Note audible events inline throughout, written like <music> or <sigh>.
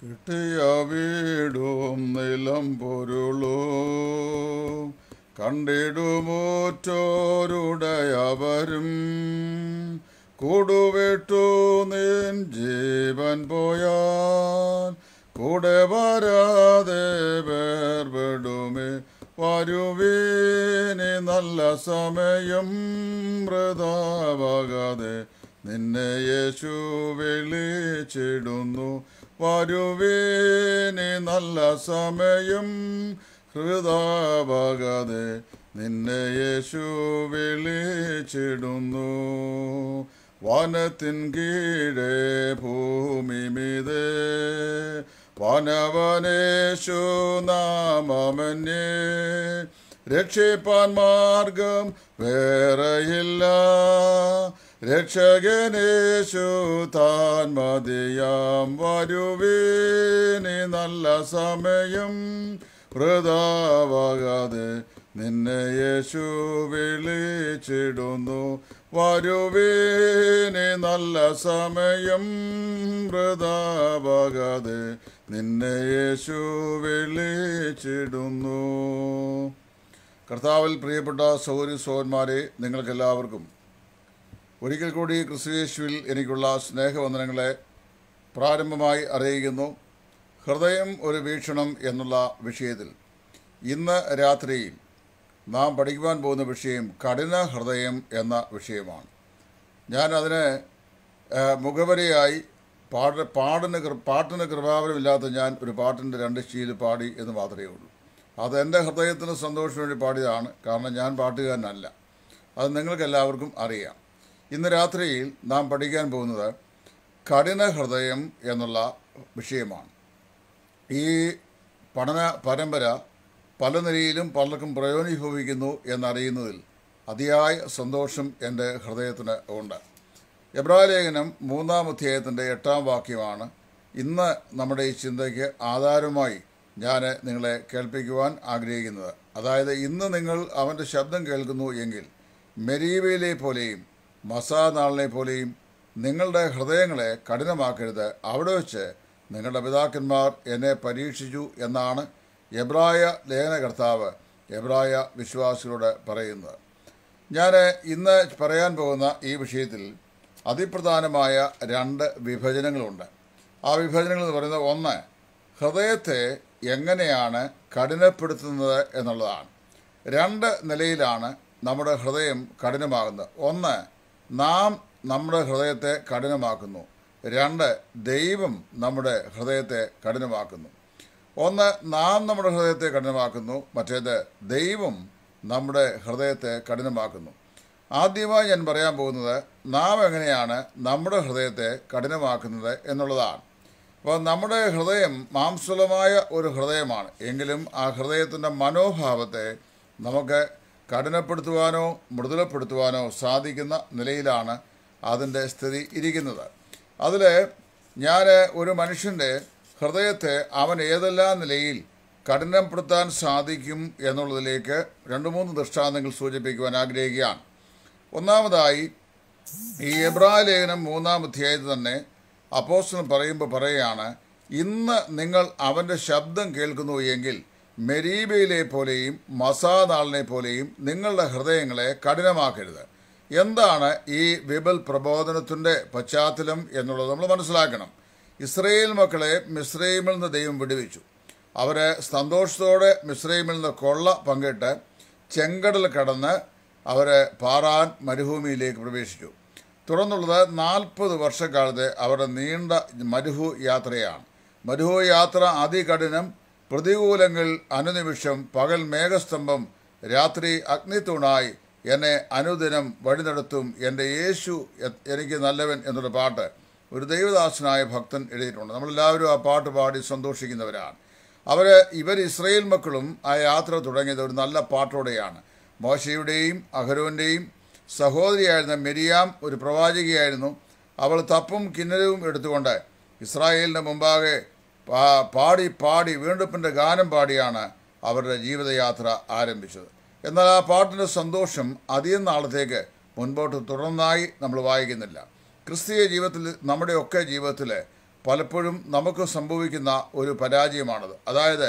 കിട്ടിയ വീടും നിലം പൊരുളൂ കണ്ടിടുമോറ്റോരുടയവരും കൂടുവിട്ടു നീൻ ജീവൻ പോയാൽ കൂടെ വരാതെ വേർപെടുമേ വരുവീനി നല്ല സമയം മൃതാവകതെ നിന്നെ യേശു വിളിച്ചിടുന്നു വരുവേനി നല്ല സമയം ഹൃദാപകതെ നിന്നെ യേശു വിളിച്ചിടുന്നു വനത്തിൻ കീഴേ മീത് വനവനേശു നാമമന്യേ രക്ഷിപ്പാൻ മാർഗം വേറെയില്ല രക്ഷകനേശു താൻ മതിയാം വരുവീനി നല്ല സമയം വൃതാവാകാതെ നിന്നെ യേശു വിളിച്ചിടുന്നു വരുവീനി നല്ല സമയം വൃതാവാകാതെ നിന്നെ യേശു വിളിച്ചിടുന്നു കർത്താവിൽ പ്രിയപ്പെട്ട സൗരി സോന്മാരെ നിങ്ങൾക്കെല്ലാവർക്കും ഒരിക്കൽ കൂടി ക്രിസ്തുയേശുവിൽ എനിക്കുള്ള സ്നേഹവന്ദനങ്ങളെ പ്രാരംഭമായി അറിയിക്കുന്നു ഹൃദയം ഒരു വീക്ഷണം എന്നുള്ള വിഷയത്തിൽ ഇന്ന് രാത്രി നാം പഠിക്കുവാൻ പോകുന്ന വിഷയം കഠിന ഹൃദയം എന്ന വിഷയമാണ് ഞാൻ അതിന് മുഖവരയായി പാട പാടിന് പാട്ടിന് കൃപാവരമില്ലാത്ത ഞാൻ ഒരു പാട്ടിൻ്റെ രണ്ട് ശീല് പാടി എന്ന് മാത്രമേ ഉള്ളൂ അത് എൻ്റെ ഹൃദയത്തിന് സന്തോഷം വേണ്ടി പാടിയതാണ് കാരണം ഞാൻ പാട്ടുകാരനല്ല അത് നിങ്ങൾക്കെല്ലാവർക്കും അറിയാം ഇന്ന് രാത്രിയിൽ നാം പഠിക്കാൻ പോകുന്നത് കഠിന ഹൃദയം എന്നുള്ള വിഷയമാണ് ഈ പഠന പരമ്പര പല നിലയിലും പലർക്കും പ്രയോജനീഭവിക്കുന്നു എന്നറിയുന്നതിൽ അതിയായ സന്തോഷം എൻ്റെ ഹൃദയത്തിന് ഉണ്ട് ലേഖനം മൂന്നാം അധ്യായത്തിൻ്റെ എട്ടാം വാക്യമാണ് ഇന്ന് നമ്മുടെ ഈ ചിന്തയ്ക്ക് ആധാരമായി ഞാൻ നിങ്ങളെ കേൾപ്പിക്കുവാൻ ആഗ്രഹിക്കുന്നത് അതായത് ഇന്ന് നിങ്ങൾ അവൻ്റെ ശബ്ദം കേൾക്കുന്നു എങ്കിൽ മെരീവയിലെ പോലെയും മസാനാളിനെ പോലെയും നിങ്ങളുടെ ഹൃദയങ്ങളെ കഠിനമാക്കരുത് അവിടെ വെച്ച് നിങ്ങളുടെ പിതാക്കന്മാർ എന്നെ പരീക്ഷിച്ചു എന്നാണ് എബ്രായ ലേഖനകർത്താവ് എബ്രായ വിശ്വാസികളോട് പറയുന്നത് ഞാൻ ഇന്ന് പറയാൻ പോകുന്ന ഈ വിഷയത്തിൽ അതിപ്രധാനമായ രണ്ട് വിഭജനങ്ങളുണ്ട് ആ വിഭജനങ്ങൾ എന്ന് പറയുന്നത് ഒന്ന് ഹൃദയത്തെ എങ്ങനെയാണ് കഠിനപ്പെടുത്തുന്നത് എന്നുള്ളതാണ് രണ്ട് നിലയിലാണ് നമ്മുടെ ഹൃദയം കഠിനമാകുന്നത് ഒന്ന് നാം നമ്മുടെ ഹൃദയത്തെ കഠിനമാക്കുന്നു രണ്ട് ദൈവം നമ്മുടെ ഹൃദയത്തെ കഠിനമാക്കുന്നു ഒന്ന് നാം നമ്മുടെ ഹൃദയത്തെ കഠിനമാക്കുന്നു മറ്റേത് ദൈവം നമ്മുടെ ഹൃദയത്തെ കഠിനമാക്കുന്നു ആദ്യമായി ഞാൻ പറയാൻ പോകുന്നത് നാം എങ്ങനെയാണ് നമ്മുടെ ഹൃദയത്തെ കഠിനമാക്കുന്നത് എന്നുള്ളതാണ് അപ്പോൾ നമ്മുടെ ഹൃദയം മാംസുലമായ ഒരു ഹൃദയമാണ് എങ്കിലും ആ ഹൃദയത്തിൻ്റെ മനോഭാവത്തെ നമുക്ക് കഠിനപ്പെടുത്തുവാനോ മൃദുലപ്പെടുത്തുവാനോ സാധിക്കുന്ന നിലയിലാണ് അതിൻ്റെ സ്ഥിതി ഇരിക്കുന്നത് അതിൽ ഞാൻ ഒരു മനുഷ്യൻ്റെ ഹൃദയത്തെ അവൻ ഏതെല്ലാം നിലയിൽ കഠിനപ്പെടുത്താൻ സാധിക്കും എന്നുള്ളതിലേക്ക് രണ്ട് മൂന്ന് ദൃഷ്ടാന്തങ്ങൾ സൂചിപ്പിക്കുവാൻ ആഗ്രഹിക്കുകയാണ് ഒന്നാമതായി ഈ എബ്രാ ലേഖനം മൂന്നാം അധ്യായത്തിൽ തന്നെ അപ്പോസ്റ്റൻ പറയുമ്പോൾ പറയുകയാണ് ഇന്ന് നിങ്ങൾ അവൻ്റെ ശബ്ദം കേൾക്കുന്നു എങ്കിൽ മെരീബയിലെ പോലെയും മസാദാളിനെ പോലെയും നിങ്ങളുടെ ഹൃദയങ്ങളെ കഠിനമാക്കരുത് എന്താണ് ഈ വിപൽ പ്രബോധനത്തിൻ്റെ പശ്ചാത്തലം എന്നുള്ളത് നമ്മൾ മനസ്സിലാക്കണം ഇസ്രയേൽ മക്കളെ മിസ്രൈമിൽ നിന്ന് ദൈവം വിടുവിച്ചു അവർ സന്തോഷത്തോടെ മിസ്രൈമിൽ നിന്ന് കൊള്ള പങ്കിട്ട് ചെങ്കടൽ കടന്ന് അവർ പാറാൻ മരുഭൂമിയിലേക്ക് പ്രവേശിച്ചു തുടർന്നുള്ളത് നാൽപ്പത് വർഷക്കാലത്തെ അവരുടെ നീണ്ട മരുഭൂ യാത്രയാണ് മരുഭൂ യാത്ര അതികഠിനം പ്രതികൂലങ്ങൾ അനുനിമിഷം പകൽ മേഘസ്തംഭം രാത്രി അഗ്നിത്തൂണായി എന്നെ അനുദിനം വഴി നടത്തും എൻ്റെ യേശു എനിക്ക് നല്ലവൻ എന്നൊരു പാട്ട് ഒരു ദൈവദാസനായ ഭക്തൻ എഴുതിയിട്ടുണ്ട് നമ്മളെല്ലാവരും ആ പാട്ട് പാടി സന്തോഷിക്കുന്നവരാണ് അവർ ഇവർ ഇസ്രയേൽ മക്കളും ആ യാത്ര തുടങ്ങിയത് ഒരു നല്ല പാട്ടോടെയാണ് മോശയുടെയും അഹരോൻ്റെയും സഹോദരിയായിരുന്ന മെരിയാം ഒരു പ്രവാചകയായിരുന്നു അവൾ തപ്പും കിന്നരവും എടുത്തുകൊണ്ട് ഇസ്രായേലിൻ്റെ മുമ്പാകെ പാടി പാടി വീണ്ടെടുപ്പിൻ്റെ ഗാനം പാടിയാണ് അവരുടെ ജീവിതയാത്ര ആരംഭിച്ചത് എന്നാൽ ആ പാട്ടിൻ്റെ സന്തോഷം അധികം നാളത്തേക്ക് മുൻപോട്ട് തുടർന്നായി നമ്മൾ വായിക്കുന്നില്ല ക്രിസ്തീയ ജീവിതത്തിൽ നമ്മുടെയൊക്കെ ജീവിതത്തിൽ പലപ്പോഴും നമുക്ക് സംഭവിക്കുന്ന ഒരു പരാജയമാണത് അതായത്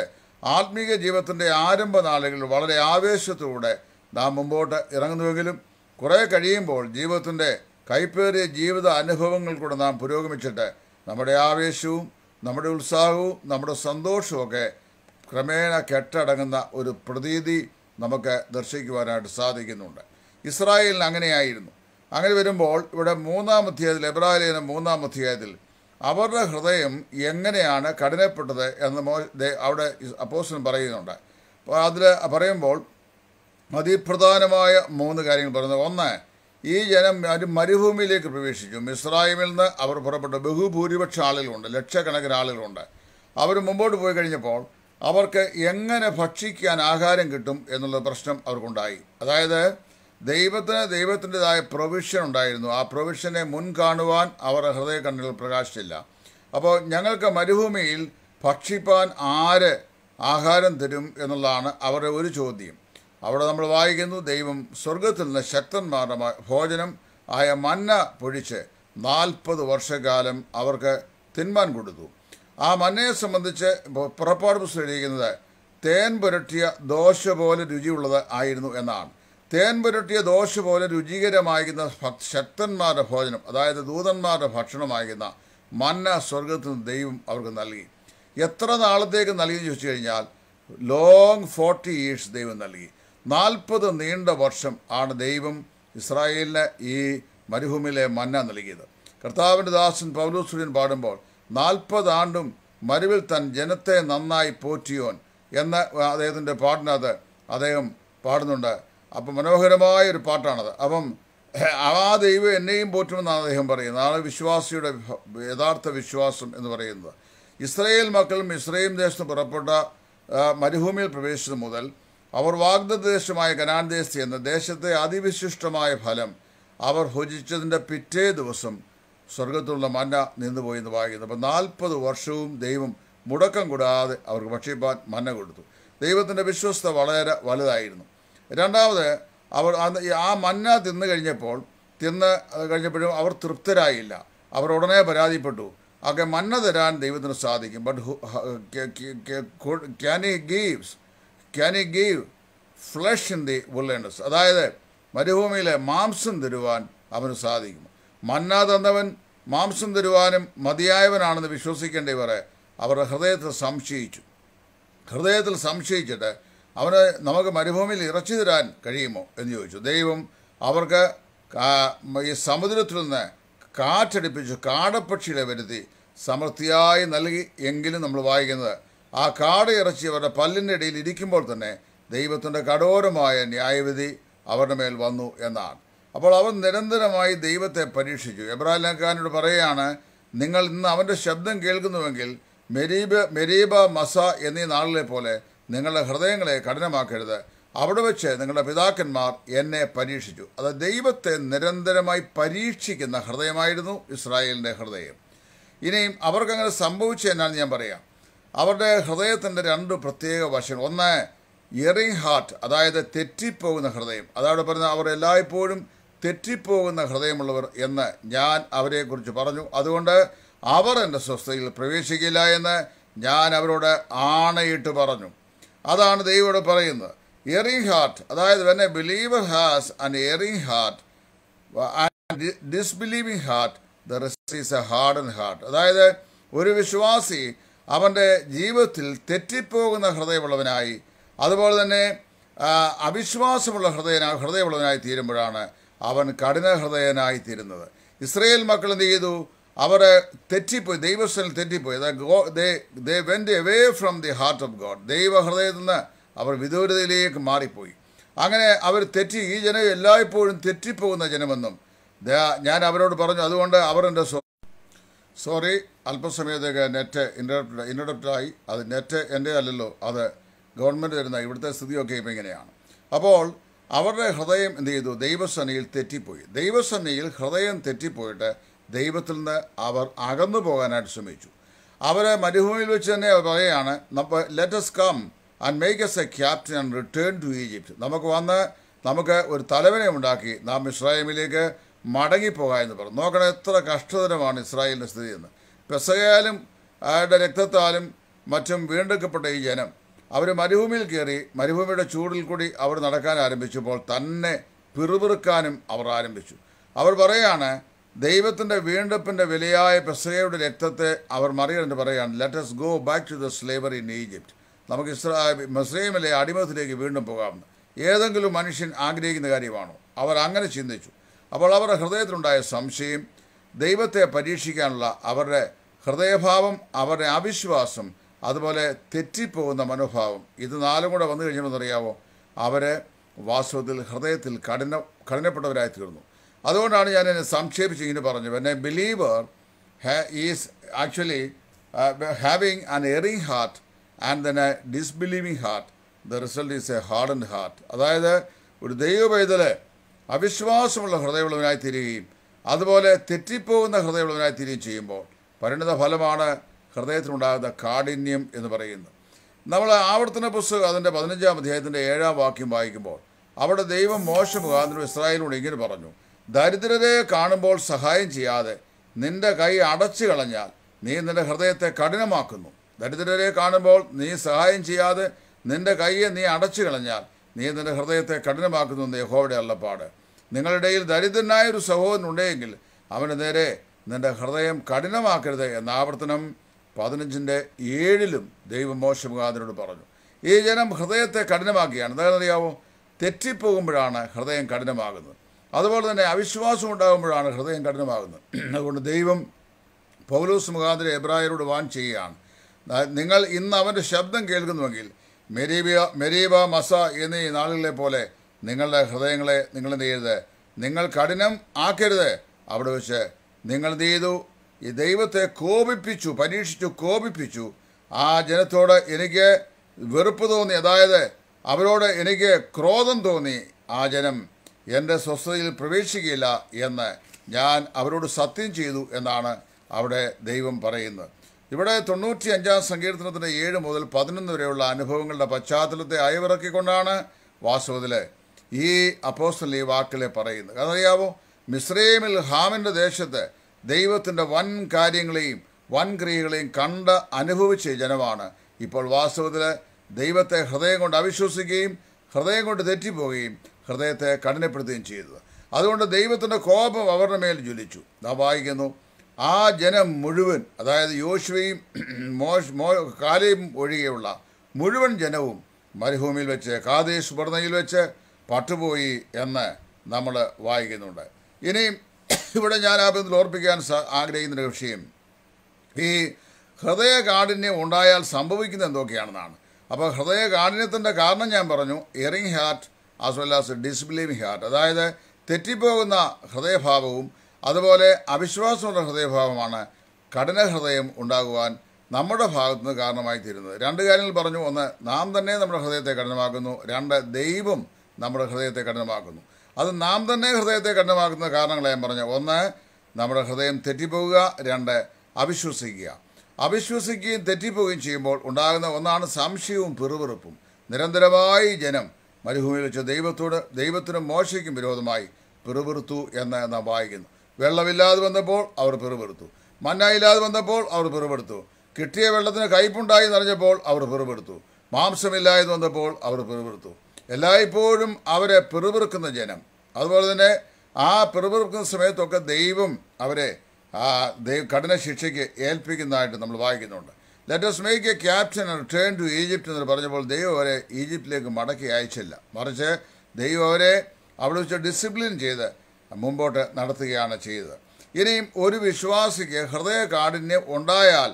ആത്മീക ജീവിതത്തിൻ്റെ ആരംഭ നാളുകളിൽ വളരെ ആവേശത്തോടെ നാം മുമ്പോട്ട് ഇറങ്ങുന്നുവെങ്കിലും കുറേ കഴിയുമ്പോൾ ജീവിതത്തിൻ്റെ കൈപ്പേറിയ ജീവിത അനുഭവങ്ങൾ കൂടെ നാം പുരോഗമിച്ചിട്ട് നമ്മുടെ ആവേശവും നമ്മുടെ ഉത്സാഹവും നമ്മുടെ സന്തോഷവുമൊക്കെ ക്രമേണ കെട്ടടങ്ങുന്ന ഒരു പ്രതീതി നമുക്ക് ദർശിക്കുവാനായിട്ട് സാധിക്കുന്നുണ്ട് ഇസ്രായേലിന് അങ്ങനെയായിരുന്നു അങ്ങനെ വരുമ്പോൾ ഇവിടെ മൂന്നാം അധ്യായത്തിൽ എബ്രാഹിലേന മൂന്നാം അധ്യായത്തിൽ അവരുടെ ഹൃദയം എങ്ങനെയാണ് കഠിനപ്പെട്ടത് എന്ന് മോ അവിടെ അപ്പോസ്റ്റൻ പറയുന്നുണ്ട് അപ്പോൾ അതിൽ പറയുമ്പോൾ അതിപ്രധാനമായ മൂന്ന് കാര്യങ്ങൾ പറയുന്നത് ഒന്ന് ഈ ജനം മരുഭൂമിയിലേക്ക് പ്രവേശിച്ചു മിസ്രായിമിൽ നിന്ന് അവർ പുറപ്പെട്ടു ബഹുഭൂരിപക്ഷ ആളുകളുണ്ട് ലക്ഷക്കണക്കിന് ആളുകളുണ്ട് അവർ മുമ്പോട്ട് പോയി കഴിഞ്ഞപ്പോൾ അവർക്ക് എങ്ങനെ ഭക്ഷിക്കാൻ ആഹാരം കിട്ടും എന്നുള്ള പ്രശ്നം അവർക്കുണ്ടായി അതായത് ദൈവത്തിന് ദൈവത്തിൻ്റെതായ പ്രൊവിഷൻ ഉണ്ടായിരുന്നു ആ പ്രൊവിഷനെ മുൻകാണുവാൻ അവർ ഹൃദയ കണ്ണുകൾ പ്രകാശിച്ചില്ല അപ്പോൾ ഞങ്ങൾക്ക് മരുഭൂമിയിൽ ഭക്ഷിപ്പാൻ ആര് ആഹാരം തരും എന്നുള്ളതാണ് അവരുടെ ഒരു ചോദ്യം അവിടെ നമ്മൾ വായിക്കുന്നു ദൈവം സ്വർഗത്തിൽ നിന്ന് ശക്തന്മാരുടെ ഭോജനം ആയ മന്ന പൊഴിച്ച് നാൽപ്പത് വർഷക്കാലം അവർക്ക് തിന്മാൻ കൊടുത്തു ആ മന്നയെ സംബന്ധിച്ച് പുറപ്പാട് പുസ്തകം എഴുതിയിരിക്കുന്നത് തേൻ പുരട്ടിയ ദോശ പോലെ രുചിയുള്ളത് ആയിരുന്നു എന്നാണ് തേൻ പുരട്ടിയ ദോശ പോലെ രുചികരമാകുന്ന ശക്തന്മാരുടെ ഭോജനം അതായത് ദൂതന്മാരുടെ ഭക്ഷണമായിരുന്ന മന്ന സ്വർഗത്തിൽ നിന്ന് ദൈവം അവർക്ക് നൽകി എത്ര നാളത്തേക്ക് നൽകി ചോദിച്ചു കഴിഞ്ഞാൽ ലോങ് ഫോർട്ടി ഇയേഴ്സ് ദൈവം നൽകി നാൽപ്പത് നീണ്ട വർഷം ആണ് ദൈവം ഇസ്രായേലിന് ഈ മരുഭൂമിയിലെ മന്ന നൽകിയത് കർത്താവിൻ്റെ ദാസൻ പൗലൂസുര്യൻ പാടുമ്പോൾ നാൽപ്പത് ആണ്ടും മരുവിൽ തൻ ജനത്തെ നന്നായി പോറ്റിയോൻ എന്ന അദ്ദേഹത്തിൻ്റെ പാട്ടിനകത്ത് അദ്ദേഹം പാടുന്നുണ്ട് അപ്പം മനോഹരമായ ഒരു പാട്ടാണത് അപ്പം ആ ദൈവം എന്നെയും പോറ്റുമെന്നാണ് അദ്ദേഹം പറയുന്നത് ആണ് വിശ്വാസിയുടെ യഥാർത്ഥ വിശ്വാസം എന്ന് പറയുന്നത് ഇസ്രയേൽ മക്കളും ഇസ്രയേൽ ദേശത്ത് പുറപ്പെട്ട മരുഭൂമിയിൽ പ്രവേശിച്ചത് മുതൽ അവർ വാഗ്ദദേശമായ കനാൻ എന്ന ദേശത്തെ അതിവിശിഷ്ടമായ ഫലം അവർ ഭുജിച്ചതിൻ്റെ പിറ്റേ ദിവസം സ്വർഗത്തിലുള്ള മന്ന നിന്നുപോയി എന്ന് വായിക്കുന്നു അപ്പോൾ നാൽപ്പത് വർഷവും ദൈവം മുടക്കം കൂടാതെ അവർക്ക് ഭക്ഷിപ്പാൻ മന്ന കൊടുത്തു ദൈവത്തിൻ്റെ വിശ്വസ്ത വളരെ വലുതായിരുന്നു രണ്ടാമത് അവർ ആ മന്ന തിന്നു കഴിഞ്ഞപ്പോൾ തിന്ന് കഴിഞ്ഞപ്പോഴും അവർ തൃപ്തരായില്ല അവർ ഉടനെ പരാതിപ്പെട്ടു ഒക്കെ മന്ന തരാൻ ദൈവത്തിന് സാധിക്കും but can he gives can you give flesh in the wilderness അതായത് മരുഭൂമിയിലെ മാംസം തരുവാൻ അവന് സാധിക്കും മന്ന തന്നവൻ മാംസം തരുവാനും മതിയായവനാണെന്ന് വരെ അവരുടെ ഹൃദയത്തിൽ സംശയിച്ചു ഹൃദയത്തിൽ സംശയിച്ചിട്ട് അവന് നമുക്ക് മരുഭൂമിയിൽ ഇറച്ചി തരാൻ കഴിയുമോ എന്ന് ചോദിച്ചു ദൈവം അവർക്ക് ഈ സമുദ്രത്തിൽ നിന്ന് കാറ്റടിപ്പിച്ച് കാടപ്പക്ഷികളെ വരുത്തി സമൃദ്ധിയായി നൽകി എങ്കിലും നമ്മൾ വായിക്കുന്നത് ആ കാട് ഇറച്ചി അവരുടെ പല്ലിൻ്റെ ഇടയിൽ ഇരിക്കുമ്പോൾ തന്നെ ദൈവത്തിൻ്റെ കഠോരമായ ന്യായവിധി അവരുടെ മേൽ വന്നു എന്നാണ് അപ്പോൾ അവൻ നിരന്തരമായി ദൈവത്തെ പരീക്ഷിച്ചു എബ്രാഹിം ലങ്കാനോട് പറയുകയാണ് നിങ്ങൾ ഇന്ന് അവൻ്റെ ശബ്ദം കേൾക്കുന്നുവെങ്കിൽ മെരീബ മെരീബ മസ എന്നീ നാളിലെ പോലെ നിങ്ങളുടെ ഹൃദയങ്ങളെ കഠിനമാക്കരുത് അവിടെ വെച്ച് നിങ്ങളുടെ പിതാക്കന്മാർ എന്നെ പരീക്ഷിച്ചു അത് ദൈവത്തെ നിരന്തരമായി പരീക്ഷിക്കുന്ന ഹൃദയമായിരുന്നു ഇസ്രായേലിൻ്റെ ഹൃദയം ഇനിയും അവർക്കങ്ങനെ സംഭവിച്ചു എന്നാണ് ഞാൻ പറയാം അവരുടെ ഹൃദയത്തിൻ്റെ രണ്ട് പ്രത്യേക വശങ്ങൾ ഒന്ന് ഇയറിങ് ഹാർട്ട് അതായത് തെറ്റിപ്പോകുന്ന ഹൃദയം അതവിടെ പറയുന്നത് അവർ എല്ലായ്പ്പോഴും തെറ്റിപ്പോകുന്ന ഹൃദയമുള്ളവർ എന്ന് ഞാൻ അവരെക്കുറിച്ച് പറഞ്ഞു അതുകൊണ്ട് അവർ എൻ്റെ സ്വസ്ഥതയിൽ പ്രവേശിക്കില്ല എന്ന് ഞാൻ അവരോട് ആണയിട്ട് പറഞ്ഞു അതാണ് ദൈവോട് പറയുന്നത് ഇയറിങ് ഹാർട്ട് അതായത് when a believer has an erring heart disbelieving heart the result is a hard and heart അതായത് ഒരു വിശ്വാസി അവൻ്റെ ജീവിതത്തിൽ തെറ്റിപ്പോകുന്ന ഹൃദയമുള്ളവനായി അതുപോലെ തന്നെ അവിശ്വാസമുള്ള ഹൃദയനാ ഹൃദയമുള്ളവനായി തീരുമ്പോഴാണ് അവൻ കഠിന ഹൃദയനായി തീരുന്നത് ഇസ്രയേൽ മക്കൾ എന്ത് ചെയ്തു അവർ തെറ്റിപ്പോയി ദൈവസ്ഥനിൽ തെറ്റിപ്പോയി they went away from the heart of God ദൈവ ഹൃദയത്തിൽ നിന്ന് അവർ വിദൂരതയിലേക്ക് മാറിപ്പോയി അങ്ങനെ അവർ തെറ്റി ഈ ജനം എല്ലായ്പ്പോഴും തെറ്റിപ്പോകുന്ന ജനമെന്നും ഞാൻ അവരോട് പറഞ്ഞു അതുകൊണ്ട് അവർ എൻ്റെ സോറി അല്പസമയത്തേക്ക് നെറ്റ് ഇൻറ്റർപ്റ്റ് ഇൻറ്റർപ്റ്റായി അത് നെറ്റ് എൻ്റെ അല്ലല്ലോ അത് ഗവൺമെൻറ് തരുന്ന ഇവിടുത്തെ സ്ഥിതിയൊക്കെ ഇപ്പം ഇങ്ങനെയാണ് അപ്പോൾ അവരുടെ ഹൃദയം എന്ത് ചെയ്തു ദൈവസനയിൽ തെറ്റിപ്പോയി ദൈവസനയിൽ ഹൃദയം തെറ്റിപ്പോയിട്ട് ദൈവത്തിൽ നിന്ന് അവർ അകന്നു പോകാനായിട്ട് ശ്രമിച്ചു അവർ മരുഭൂമിയിൽ വെച്ച് തന്നെ പറയുകയാണ് നമ്മൾ let's come and make us a captain and return to Egypt നമുക്ക് വന്ന് നമുക്ക് ഒരു തലവനെ ഉണ്ടാക്കി നാം ഇസ്രായേമിലേക്ക് മടങ്ങിപ്പോക എന്ന് പറഞ്ഞു നോക്കണം എത്ര കഷ്ടതരമാണ് ഇസ്രായേലിൻ്റെ സ്ഥിതി എന്ന് പെസകയാലും അയാളുടെ രക്തത്താലും മറ്റും വീണ്ടെടുക്കപ്പെട്ട ഈ ജനം അവർ മരുഭൂമിയിൽ കയറി മരുഭൂമിയുടെ ചൂടിൽ കൂടി അവർ നടക്കാൻ ആരംഭിച്ചപ്പോൾ തന്നെ പിറുപിറുക്കാനും അവർ ആരംഭിച്ചു അവർ പറയാണ് ദൈവത്തിൻ്റെ വീണ്ടെപ്പിൻ്റെ വിലയായ പെസകയുടെ രക്തത്തെ അവർ മറികടന്ന് പറയുകയാണ് let us go back to the slavery in Egypt നമുക്ക് ഇസ്രാ മസ്ലീമിലെ അടിമത്തിലേക്ക് വീണ്ടും പോകാമെന്ന് ഏതെങ്കിലും മനുഷ്യൻ ആഗ്രഹിക്കുന്ന കാര്യമാണോ അവർ അങ്ങനെ ചിന്തിച്ചു അപ്പോൾ അവരുടെ ഹൃദയത്തിലുണ്ടായ സംശയം ദൈവത്തെ പരീക്ഷിക്കാനുള്ള അവരുടെ ഹൃദയഭാവം അവരുടെ അവിശ്വാസം അതുപോലെ തെറ്റിപ്പോകുന്ന മനോഭാവം ഇത് നാലും കൂടെ വന്നു അറിയാവോ അവർ വാസ്തവത്തിൽ ഹൃദയത്തിൽ കഠിന കഠിനപ്പെട്ടവരായി തീർന്നു അതുകൊണ്ടാണ് ഞാൻ എന്നെ സംക്ഷേപിച്ച് ഇങ്ങനെ പറഞ്ഞു എന്നെ believer is actually having an erring heart and then a disbelieving heart the result is a hard heart അതായത് ഒരു പൈതല് അവിശ്വാസമുള്ള ഹൃദയമുള്ളവനായി തീരുകയും അതുപോലെ തെറ്റിപ്പോകുന്ന ഹൃദയമുള്ളവനായി തീരുകയും ചെയ്യുമ്പോൾ പരിണിത ഫലമാണ് ഹൃദയത്തിനുണ്ടാകുന്ന കാഠിന്യം എന്ന് പറയുന്നത് നമ്മൾ ആവർത്തന പുസ്തകം അതിൻ്റെ പതിനഞ്ചാം അധ്യായത്തിൻ്റെ ഏഴാം വാക്യം വായിക്കുമ്പോൾ അവിടെ ദൈവം മോശ മുഖാന്തരം ഇസ്രായേലിനോട് ഇങ്ങനെ പറഞ്ഞു ദരിദ്രരെ കാണുമ്പോൾ സഹായം ചെയ്യാതെ നിന്റെ കൈ അടച്ചു കളഞ്ഞാൽ നീ നിന്റെ ഹൃദയത്തെ കഠിനമാക്കുന്നു ദരിദ്രരെ കാണുമ്പോൾ നീ സഹായം ചെയ്യാതെ നിന്റെ കൈയെ നീ അടച്ചു കളഞ്ഞാൽ നീ നിന്റെ ഹൃദയത്തെ കഠിനമാക്കുന്നു എന്ന് യഹോയുടെ അള്ളപ്പാട് നിങ്ങളുടെയിൽ ദരിദ്രനായ ഒരു സഹോദരൻ ഉണ്ടെങ്കിൽ അവന് നേരെ നിന്റെ ഹൃദയം കഠിനമാക്കരുത് എന്ന ആവർത്തനം പതിനഞ്ചിൻ്റെ ഏഴിലും ദൈവം മോശമുഖാതിനോട് പറഞ്ഞു ഈ ജനം ഹൃദയത്തെ കഠിനമാക്കിയാണ് എന്താണെന്നറിയാവോ തെറ്റിപ്പോകുമ്പോഴാണ് ഹൃദയം കഠിനമാകുന്നത് അതുപോലെ തന്നെ അവിശ്വാസം ഉണ്ടാകുമ്പോഴാണ് ഹൃദയം കഠിനമാകുന്നത് <clears throat> അതുകൊണ്ട് ദൈവം പൗലൂസ് മുഖാന്തര എബ്രായരോട് വാൻ ചെയ്യുകയാണ് നിങ്ങൾ ഇന്ന് അവൻ്റെ ശബ്ദം കേൾക്കുന്നുവെങ്കിൽ മെരീബ മെരീബ മസ എന്നീ നാളുകളെ പോലെ നിങ്ങളുടെ ഹൃദയങ്ങളെ നിങ്ങൾ എന്ത് ചെയ്യരുത് നിങ്ങൾ കഠിനം ആക്കരുത് അവിടെ വെച്ച് നിങ്ങൾ എന്ത് ചെയ്തു ഈ ദൈവത്തെ കോപിപ്പിച്ചു പരീക്ഷിച്ചു കോപിപ്പിച്ചു ആ ജനത്തോട് എനിക്ക് വെറുപ്പ് തോന്നി അതായത് അവരോട് എനിക്ക് ക്രോധം തോന്നി ആ ജനം എൻ്റെ സ്വസ്ഥതയിൽ പ്രവേശിക്കുകയില്ല എന്ന് ഞാൻ അവരോട് സത്യം ചെയ്തു എന്നാണ് അവിടെ ദൈവം പറയുന്നത് ഇവിടെ തൊണ്ണൂറ്റി അഞ്ചാം സങ്കീർത്തനത്തിൻ്റെ ഏഴ് മുതൽ പതിനൊന്ന് വരെയുള്ള അനുഭവങ്ങളുടെ പശ്ചാത്തലത്തെ അയവിറക്കിക്കൊണ്ടാണ് വാസ്തവത്തിൽ ഈ അപ്പോസ്റ്റൽ ഈ വാക്കിലെ പറയുന്നത് അതറിയാവോ അറിയാവോ മിസ്രൈമിൽ ഹാമിൻ്റെ ദേശത്ത് ദൈവത്തിൻ്റെ വൻ കാര്യങ്ങളെയും വൻ ക്രിയകളെയും കണ്ട് അനുഭവിച്ച ജനമാണ് ഇപ്പോൾ വാസ്തവത്തിൽ ദൈവത്തെ ഹൃദയം കൊണ്ട് അവിശ്വസിക്കുകയും ഹൃദയം കൊണ്ട് തെറ്റിപ്പോവുകയും ഹൃദയത്തെ കഠിനപ്പെടുത്തുകയും ചെയ്തത് അതുകൊണ്ട് ദൈവത്തിൻ്റെ കോപം അവരുടെ മേൽ ജ്വലിച്ചു നാം വായിക്കുന്നു ആ ജനം മുഴുവൻ അതായത് യോശുവയും മോശ് മോ കാലയും ഒഴികെയുള്ള മുഴുവൻ ജനവും മരുഭൂമിയിൽ വെച്ച് കാതേശ് ഭർണയിൽ വെച്ച് പട്ടുപോയി എന്ന് നമ്മൾ വായിക്കുന്നുണ്ട് ഇനിയും ഇവിടെ ഞാൻ ആഭ്യന്തരത്തിൽ ഓർപ്പിക്കാൻ ആഗ്രഹിക്കുന്ന ഒരു വിഷയം ഈ ഹൃദയ കാഠിന്യം ഉണ്ടായാൽ സംഭവിക്കുന്നത് എന്തൊക്കെയാണെന്നാണ് അപ്പോൾ ഹൃദയ കാഠിന്യത്തിൻ്റെ കാരണം ഞാൻ പറഞ്ഞു erring heart as well as disbelieving heart അതായത് തെറ്റിപ്പോകുന്ന ഹൃദയഭാവവും അതുപോലെ അവിശ്വാസമുള്ള ഹൃദയഭാവമാണ് കഠിന ഹൃദയം ഉണ്ടാകുവാൻ നമ്മുടെ ഭാഗത്തു നിന്ന് കാരണമായി തീരുന്നത് രണ്ട് കാര്യങ്ങൾ പറഞ്ഞു ഒന്ന് നാം തന്നെ നമ്മുടെ ഹൃദയത്തെ കഠിനമാക്കുന്നു രണ്ട് ദൈവം നമ്മുടെ ഹൃദയത്തെ കഠിനമാക്കുന്നു അത് നാം തന്നെ ഹൃദയത്തെ കഠിനമാക്കുന്ന കാരണങ്ങളെ ഞാൻ പറഞ്ഞു ഒന്ന് നമ്മുടെ ഹൃദയം തെറ്റിപ്പോവുക രണ്ട് അവിശ്വസിക്കുക അവിശ്വസിക്കുകയും തെറ്റിപ്പോവുകയും ചെയ്യുമ്പോൾ ഉണ്ടാകുന്ന ഒന്നാണ് സംശയവും പിറുപിറുപ്പും നിരന്തരമായി ജനം മരുഭൂമിയിൽ വെച്ച് ദൈവത്തോട് ദൈവത്തിനും മോശയ്ക്കും വിരോധമായി പിറുപിറുത്തു എന്ന് നാം വായിക്കുന്നു വെള്ളമില്ലാതെ വന്നപ്പോൾ അവർ പിറുപിറുത്തു മഞ്ഞയില്ലാതെ വന്നപ്പോൾ അവർ പിറുപെടുത്തു കിട്ടിയ വെള്ളത്തിന് കയ്പുണ്ടായി നിറഞ്ഞപ്പോൾ അവർ പിറുപെടുത്തു മാംസമില്ലാതെ വന്നപ്പോൾ അവർ പിറുപെടുത്തു എല്ലായ്പ്പോഴും അവരെ പിറുപിറുക്കുന്ന ജനം അതുപോലെ തന്നെ ആ പിറുപിറുക്കുന്ന സമയത്തൊക്കെ ദൈവം അവരെ ആ ദൈവ കഠിന ശിക്ഷയ്ക്ക് ഏൽപ്പിക്കുന്നതായിട്ട് നമ്മൾ വായിക്കുന്നുണ്ട് let's make a captain return to Egypt എന്ന് പറഞ്ഞപ്പോൾ ദൈവം അവരെ ഈജിപ്തിലേക്ക് മടക്കി അയച്ചില്ല മറിച്ച് ദൈവം അവരെ അവിടെ വെച്ച് ഡിസിപ്ലിൻ ചെയ്ത് മുമ്പോട്ട് നടത്തുകയാണ് ചെയ്തത് ഇനിയും ഒരു വിശ്വാസിക്ക് ഹൃദയ കാഠിന്യം ഉണ്ടായാൽ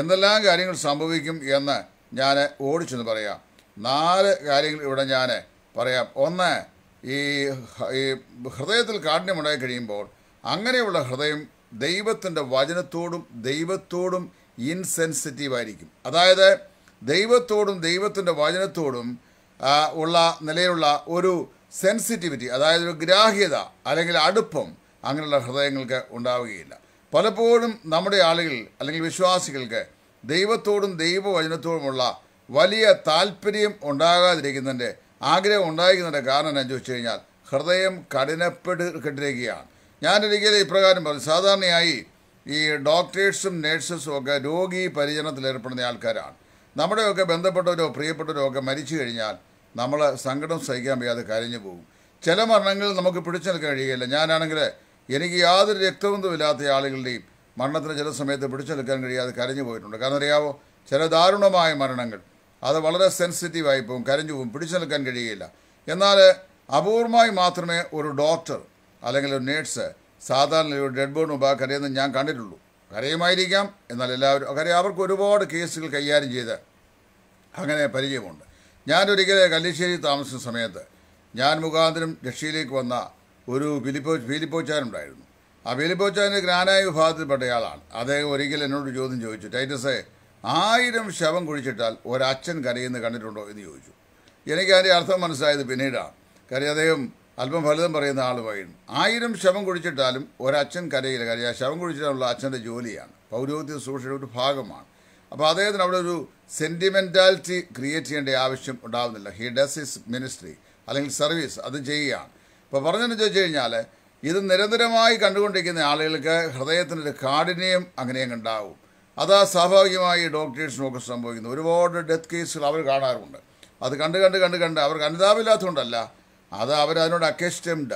എന്തെല്ലാം കാര്യങ്ങൾ സംഭവിക്കും എന്ന് ഞാൻ ഓടിച്ചെന്ന് പറയാം നാല് കാര്യങ്ങൾ ഇവിടെ ഞാൻ പറയാം ഒന്ന് ഈ ഈ ഹൃദയത്തിൽ കാഠിന്യമുണ്ടായി കഴിയുമ്പോൾ അങ്ങനെയുള്ള ഹൃദയം ദൈവത്തിൻ്റെ വചനത്തോടും ദൈവത്തോടും ഇൻസെൻസിറ്റീവായിരിക്കും അതായത് ദൈവത്തോടും ദൈവത്തിൻ്റെ വചനത്തോടും ഉള്ള നിലയിലുള്ള ഒരു സെൻസിറ്റിവിറ്റി അതായത് ഒരു ഗ്രാഹ്യത അല്ലെങ്കിൽ അടുപ്പം അങ്ങനെയുള്ള ഹൃദയങ്ങൾക്ക് ഉണ്ടാവുകയില്ല പലപ്പോഴും നമ്മുടെ ആളുകൾ അല്ലെങ്കിൽ വിശ്വാസികൾക്ക് ദൈവത്തോടും ദൈവവചനത്തോടുമുള്ള വലിയ താല്പര്യം ഉണ്ടാകാതിരിക്കുന്നതിൻ്റെ ആഗ്രഹം ഉണ്ടായിരിക്കുന്നതിൻ്റെ കാരണം എന്ന് ചോദിച്ചു കഴിഞ്ഞാൽ ഹൃദയം കഠിനപ്പെട്ട് ഞാനൊരിക്കലും ഇപ്രകാരം പറഞ്ഞു സാധാരണയായി ഈ ഡോക്ടേഴ്സും നേഴ്സസും ഒക്കെ രോഗി പരിചരണത്തിൽ ഏർപ്പെടുന്ന ആൾക്കാരാണ് നമ്മുടെയൊക്കെ ബന്ധപ്പെട്ടവരോ പ്രിയപ്പെട്ടവരോ ഒക്കെ മരിച്ചു കഴിഞ്ഞാൽ നമ്മൾ സങ്കടം സഹിക്കാൻ വയ്യാതെ കരഞ്ഞു പോകും ചില മരണങ്ങൾ നമുക്ക് പിടിച്ചു നിൽക്കാൻ കഴിയുകയില്ല ഞാനാണെങ്കിൽ എനിക്ക് യാതൊരു രക്തബന്ധമില്ലാത്ത ആളുകളുടെയും മരണത്തിന് ചില സമയത്ത് പിടിച്ചു നിൽക്കാൻ കഴിയാതെ കരഞ്ഞു പോയിട്ടുണ്ട് കാരണം അറിയാവോ ചില ദാരുണമായ മരണങ്ങൾ അത് വളരെ സെൻസിറ്റീവായി പോകും കരഞ്ഞു പോകും പിടിച്ചു നിൽക്കാൻ കഴിയുകയില്ല എന്നാൽ അപൂർവമായി മാത്രമേ ഒരു ഡോക്ടർ അല്ലെങ്കിൽ ഒരു നേഴ്സ് സാധാരണ ഒരു ഡെഡ് ബോർഡ് ഉപ കരയെന്ന് ഞാൻ കണ്ടിട്ടുള്ളൂ കരയുമായിരിക്കാം എന്നാൽ എല്ലാവരും കരയും അവർക്ക് ഒരുപാട് കേസുകൾ കൈകാര്യം ചെയ്ത് അങ്ങനെ പരിചയമുണ്ട് ഞാനൊരിക്കൽ കല്ലിശ്ശേരി താമസിച്ച സമയത്ത് ഞാൻ മുഖാന്തരം രക്ഷയിലേക്ക് വന്ന ഒരു ഫിലിപ്പോ ഫിലിപ്പോച്ചാനുണ്ടായിരുന്നു ആ ഫിലിപ്പോച്ചാൻ്റെ ജ്ഞാനായ വിഭാഗത്തിൽപ്പെട്ടയാളാണ് അദ്ദേഹം ഒരിക്കൽ എന്നോട് ചോദ്യം ചോദിച്ചു ടൈറ്റസേ ആയിരം ശവം കുഴിച്ചിട്ടാൽ ഒരച്ഛൻ കരയുന്നത് കണ്ടിട്ടുണ്ടോ എന്ന് ചോദിച്ചു എനിക്ക് അതിൻ്റെ അർത്ഥം മനസ്സിലായത് പിന്നീടാണ് കാര്യം അദ്ദേഹം അല്പം ഫലിതം പറയുന്ന ആളുമായിരുന്നു ആയിരം ശവം കുഴിച്ചിട്ടാലും ഒരച്ഛൻ കരയില്ല കാര്യം ആ ശവം കുഴിച്ചിട്ടുള്ള അച്ഛൻ്റെ ജോലിയാണ് പൗരോഹിത്യ സൂക്ഷിയുടെ ഒരു ഭാഗമാണ് അപ്പോൾ അദ്ദേഹത്തിന് അവിടെ ഒരു സെൻറ്റിമെൻറ്റാലിറ്റി ക്രിയേറ്റ് ചെയ്യേണ്ട ആവശ്യം ഉണ്ടാവുന്നില്ല ഹി ഡസ് ഹിസ് മിനിസ്ട്രി അല്ലെങ്കിൽ സർവീസ് അത് ചെയ്യുകയാണ് ഇപ്പോൾ പറഞ്ഞതെന്ന് ചോദിച്ചു കഴിഞ്ഞാൽ ഇത് നിരന്തരമായി കണ്ടുകൊണ്ടിരിക്കുന്ന ആളുകൾക്ക് ഹൃദയത്തിനൊരു കാഠിന്യം അങ്ങനെയങ്ങ് ഉണ്ടാവും അതാ സ്വാഭാവികമായി ഡോക്ടേഴ്സിനൊക്കെ സംഭവിക്കുന്നു ഒരുപാട് ഡെത്ത് കേസുകൾ അവർ കാണാറുണ്ട് അത് കണ്ട് കണ്ട് കണ്ട് കണ്ട് അവർക്ക് അനുതാപമില്ലാത്തതുകൊണ്ടല്ല അത് അവരതിനോട്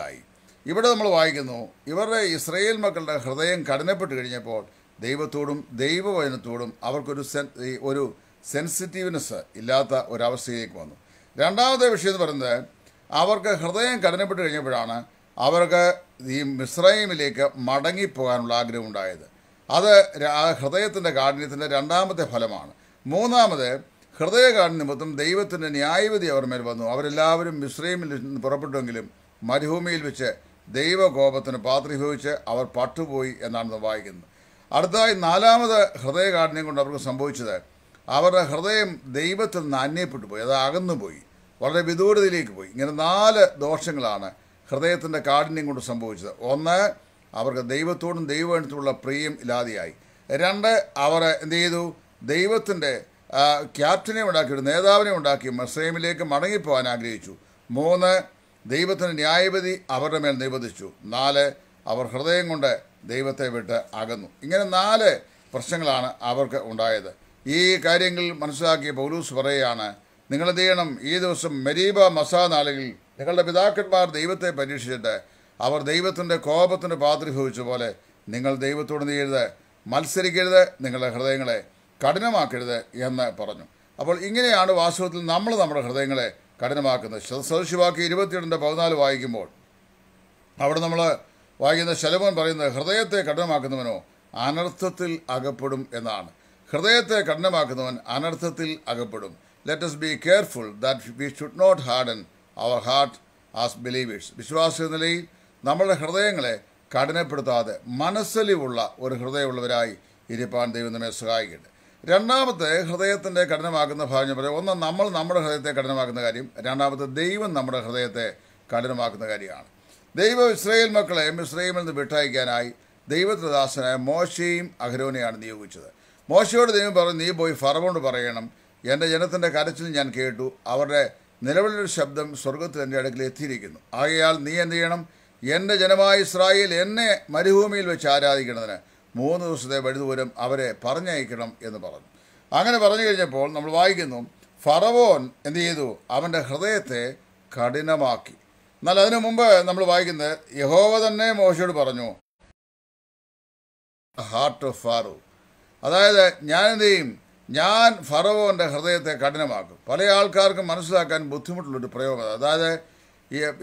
ആയി ഇവിടെ നമ്മൾ വായിക്കുന്നു ഇവരുടെ ഇസ്രയേൽ മക്കളുടെ ഹൃദയം കഠിനപ്പെട്ട് കഴിഞ്ഞപ്പോൾ ദൈവത്തോടും ദൈവവചനത്തോടും അവർക്കൊരു സെൻ ഒരു സെൻസിറ്റീവ്നെസ് ഇല്ലാത്ത ഒരവസ്ഥയിലേക്ക് വന്നു രണ്ടാമത്തെ വിഷയം എന്ന് പറയുന്നത് അവർക്ക് ഹൃദയം കഠിനപ്പെട്ട് കഴിഞ്ഞപ്പോഴാണ് അവർക്ക് ഈ മിസ്രൈമിലേക്ക് മടങ്ങിപ്പോകാനുള്ള ആഗ്രഹം ഉണ്ടായത് അത് ഹൃദയത്തിൻ്റെ കാഠിന്യത്തിൻ്റെ രണ്ടാമത്തെ ഫലമാണ് മൂന്നാമത് ഹൃദയകാഠിന്യമുത്തും ദൈവത്തിൻ്റെ ന്യായവിധി അവർ മേൽ വന്നു അവരെല്ലാവരും മിശ്രീമിൽ നിന്ന് പുറപ്പെട്ടെങ്കിലും മരുഭൂമിയിൽ വെച്ച് ദൈവകോപത്തിന് പാത്രീഭവിച്ച് അവർ പട്ടുപോയി എന്നാണ് വായിക്കുന്നത് അടുത്തതായി നാലാമത് ഹൃദയകാഠിന്യം കൊണ്ട് അവർക്ക് സംഭവിച്ചത് അവരുടെ ഹൃദയം ദൈവത്തിൽ നിന്ന് അന്യപ്പെട്ടു പോയി അത് അകന്നുപോയി വളരെ വിദൂരതയിലേക്ക് പോയി ഇങ്ങനെ നാല് ദോഷങ്ങളാണ് ഹൃദയത്തിൻ്റെ കാഠിന്യം കൊണ്ട് സംഭവിച്ചത് ഒന്ന് അവർക്ക് ദൈവത്തോടും ദൈവത്തോടുള്ള പ്രിയം ഇല്ലാതെയായി രണ്ട് അവർ എന്ത് ചെയ്തു ദൈവത്തിൻ്റെ ക്യാപ്റ്റനെ ഉണ്ടാക്കി ഒരു നേതാവിനെ ഉണ്ടാക്കി മസ്രൈമിലേക്ക് മടങ്ങിപ്പോകാൻ ആഗ്രഹിച്ചു മൂന്ന് ദൈവത്തിൻ്റെ ന്യായപതി അവരുടെ മേൽ നിബന്ധിച്ചു നാല് അവർ ഹൃദയം കൊണ്ട് ദൈവത്തെ വിട്ട് അകന്നു ഇങ്ങനെ നാല് പ്രശ്നങ്ങളാണ് അവർക്ക് ഉണ്ടായത് ഈ കാര്യങ്ങൾ മനസ്സിലാക്കിയ പൗലൂസ് പറയുകയാണ് നിങ്ങളെന്ത് ചെയ്യണം ഈ ദിവസം മെരീബ മസാ നാളുകളിൽ നിങ്ങളുടെ പിതാക്കന്മാർ ദൈവത്തെ പരീക്ഷിച്ചിട്ട് അവർ ദൈവത്തിൻ്റെ കോപത്തിന് പാതൃഭവിച്ച പോലെ നിങ്ങൾ ദൈവത്തോട് ചെയ്യരുത് മത്സരിക്കരുത് നിങ്ങളുടെ ഹൃദയങ്ങളെ കഠിനമാക്കരുത് എന്ന് പറഞ്ഞു അപ്പോൾ ഇങ്ങനെയാണ് വാസ്തവത്തിൽ നമ്മൾ നമ്മുടെ ഹൃദയങ്ങളെ കഠിനമാക്കുന്നത് സദശിവാക്കി ഇരുപത്തിയെട്ടിൻ്റെ പതിനാല് വായിക്കുമ്പോൾ അവിടെ നമ്മൾ വായിക്കുന്ന ശലഭൻ പറയുന്നത് ഹൃദയത്തെ കഠിനമാക്കുന്നവനോ അനർത്ഥത്തിൽ അകപ്പെടും എന്നാണ് ഹൃദയത്തെ കഠിനമാക്കുന്നവൻ അനർത്ഥത്തിൽ അകപ്പെടും let us be careful that we should not harden our heart as believers വിശ്വാസ നിലയിൽ നമ്മളുടെ ഹൃദയങ്ങളെ കഠിനപ്പെടുത്താതെ മനസ്സലിവുള്ള ഒരു ഹൃദയമുള്ളവരായി ഇരിപ്പാൻ ദൈവം നമ്മെ സഹായിക്കട്ടെ രണ്ടാമത്തെ ഹൃദയത്തിൻ്റെ കഠിനമാക്കുന്ന ഭാഗം പറയാം ഒന്ന് നമ്മൾ നമ്മുടെ ഹൃദയത്തെ കഠിനമാക്കുന്ന കാര്യം രണ്ടാമത്തെ ദൈവം നമ്മുടെ ഹൃദയത്തെ കഠിനമാക്കുന്ന കാര്യമാണ് ദൈവം ഇസ്രയേൽ മക്കളെ ഇസ്രയേമിൽ നിന്ന് വിട്ടയക്കാനായി ദൈവത്തിദാസനായ മോശയും അഹരോനെയാണ് നിയോഗിച്ചത് മോശയോട് ദൈവം പറഞ്ഞു നീ പോയി ഫറവോണ്ട് പറയണം എൻ്റെ ജനത്തിൻ്റെ കരച്ചിൽ ഞാൻ കേട്ടു അവരുടെ നിലവിലൊരു ശബ്ദം സ്വർഗത്തിൽ എൻ്റെ അടുക്കിൽ എത്തിയിരിക്കുന്നു ആകയാൽ നീ എന്ത് ചെയ്യണം എൻ്റെ ജനമായ ഇസ്രായേൽ എന്നെ മരുഭൂമിയിൽ വെച്ച് ആരാധിക്കുന്നതിന് മൂന്ന് ദിവസത്തെ വഴുതുപോലും അവരെ പറഞ്ഞയക്കണം എന്ന് പറഞ്ഞു അങ്ങനെ പറഞ്ഞു കഴിഞ്ഞപ്പോൾ നമ്മൾ വായിക്കുന്നു ഫറവോൻ എന്ത് ചെയ്തു അവൻ്റെ ഹൃദയത്തെ കഠിനമാക്കി എന്നാൽ അതിനു മുമ്പ് നമ്മൾ വായിക്കുന്നത് യഹോവ തന്നെ മോശയോട് പറഞ്ഞു ഹാർട്ട് ഓഫ് ഫാറു അതായത് ഞാൻ എന്ത് ചെയ്യും ഞാൻ ഫറവോൻ്റെ ഹൃദയത്തെ കഠിനമാക്കും പല ആൾക്കാർക്കും മനസ്സിലാക്കാൻ ബുദ്ധിമുട്ടുള്ളൊരു പ്രയോഗം അതായത്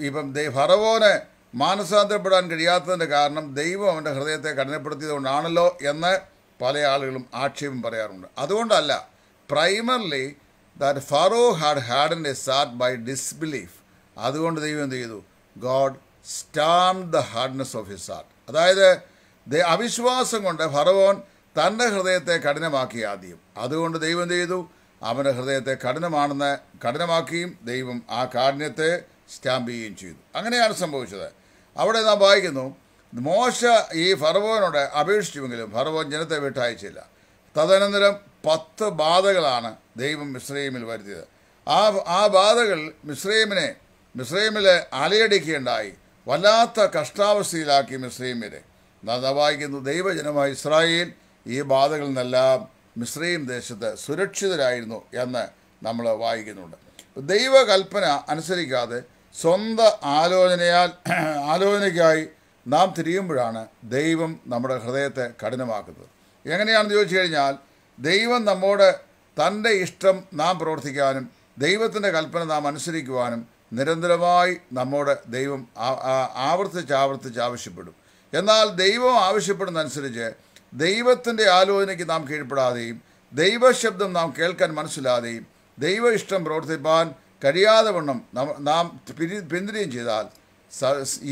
ഇപ്പം ഫറവോനെ മാനസാന്തരപ്പെടാൻ കഴിയാത്തതിൻ്റെ കാരണം ദൈവം അവൻ്റെ ഹൃദയത്തെ കഠിനപ്പെടുത്തിയതുകൊണ്ടാണല്ലോ എന്ന് പല ആളുകളും ആക്ഷേപം പറയാറുണ്ട് അതുകൊണ്ടല്ല primarily that Pharaoh had had an a sat by disbelief അതുകൊണ്ട് ദൈവം എന്ത് ചെയ്തു God stamped the hardness of his heart അതായത് അവിശ്വാസം കൊണ്ട് ഫറവോൻ തൻ്റെ ഹൃദയത്തെ കഠിനമാക്കി ആദ്യം അതുകൊണ്ട് ദൈവം എന്ത് ചെയ്തു അവൻ്റെ ഹൃദയത്തെ കഠിനമാണെന്ന് കഠിനമാക്കുകയും ദൈവം ആ കാഠിന്യത്തെ സ്റ്റാമ്പ് ചെയ്യുകയും ചെയ്തു അങ്ങനെയാണ് സംഭവിച്ചത് അവിടെ നാം വായിക്കുന്നു മോശ ഈ ഫറവോനോട് അപേക്ഷിച്ചുവെങ്കിലും ഫറവോൻ ജനത്തെ വിട്ടയച്ചില്ല തദനന്തരം പത്ത് ബാധകളാണ് ദൈവം മിശ്രീമിൽ വരുത്തിയത് ആ ആ ബാധകൾ മിശ്രീമിനെ മിശ്രീമിൽ അലയടിക്കുകയുണ്ടായി വല്ലാത്ത കഷ്ടാവസ്ഥയിലാക്കി മിശ്രീമിനെ വായിക്കുന്നു ദൈവജനമായ ഇസ്രായേൽ ഈ ബാധകളിൽ നിന്നെല്ലാം മിശ്രീം ദേശത്ത് സുരക്ഷിതരായിരുന്നു എന്ന് നമ്മൾ വായിക്കുന്നുണ്ട് ദൈവകൽപ്പന അനുസരിക്കാതെ സ്വന്തം ആലോചനയാൽ ആലോചനയ്ക്കായി നാം തിരിയുമ്പോഴാണ് ദൈവം നമ്മുടെ ഹൃദയത്തെ കഠിനമാക്കുന്നത് എങ്ങനെയാണെന്ന് ചോദിച്ചു കഴിഞ്ഞാൽ ദൈവം നമ്മോട് തൻ്റെ ഇഷ്ടം നാം പ്രവർത്തിക്കാനും ദൈവത്തിൻ്റെ കൽപ്പന നാം അനുസരിക്കുവാനും നിരന്തരമായി നമ്മോട് ദൈവം ആവർത്തിച്ച് ആവർത്തിച്ച് ആവശ്യപ്പെടും എന്നാൽ ദൈവം ആവശ്യപ്പെടുന്നതനുസരിച്ച് ദൈവത്തിൻ്റെ ആലോചനയ്ക്ക് നാം കീഴ്പ്പെടാതെയും ദൈവശബ്ദം നാം കേൾക്കാൻ മനസ്സിലാതെയും ദൈവ ഇഷ്ടം പ്രവർത്തിപ്പാൻ കഴിയാതെ വണ്ണം നാം പിന്തിരിയും ചെയ്താൽ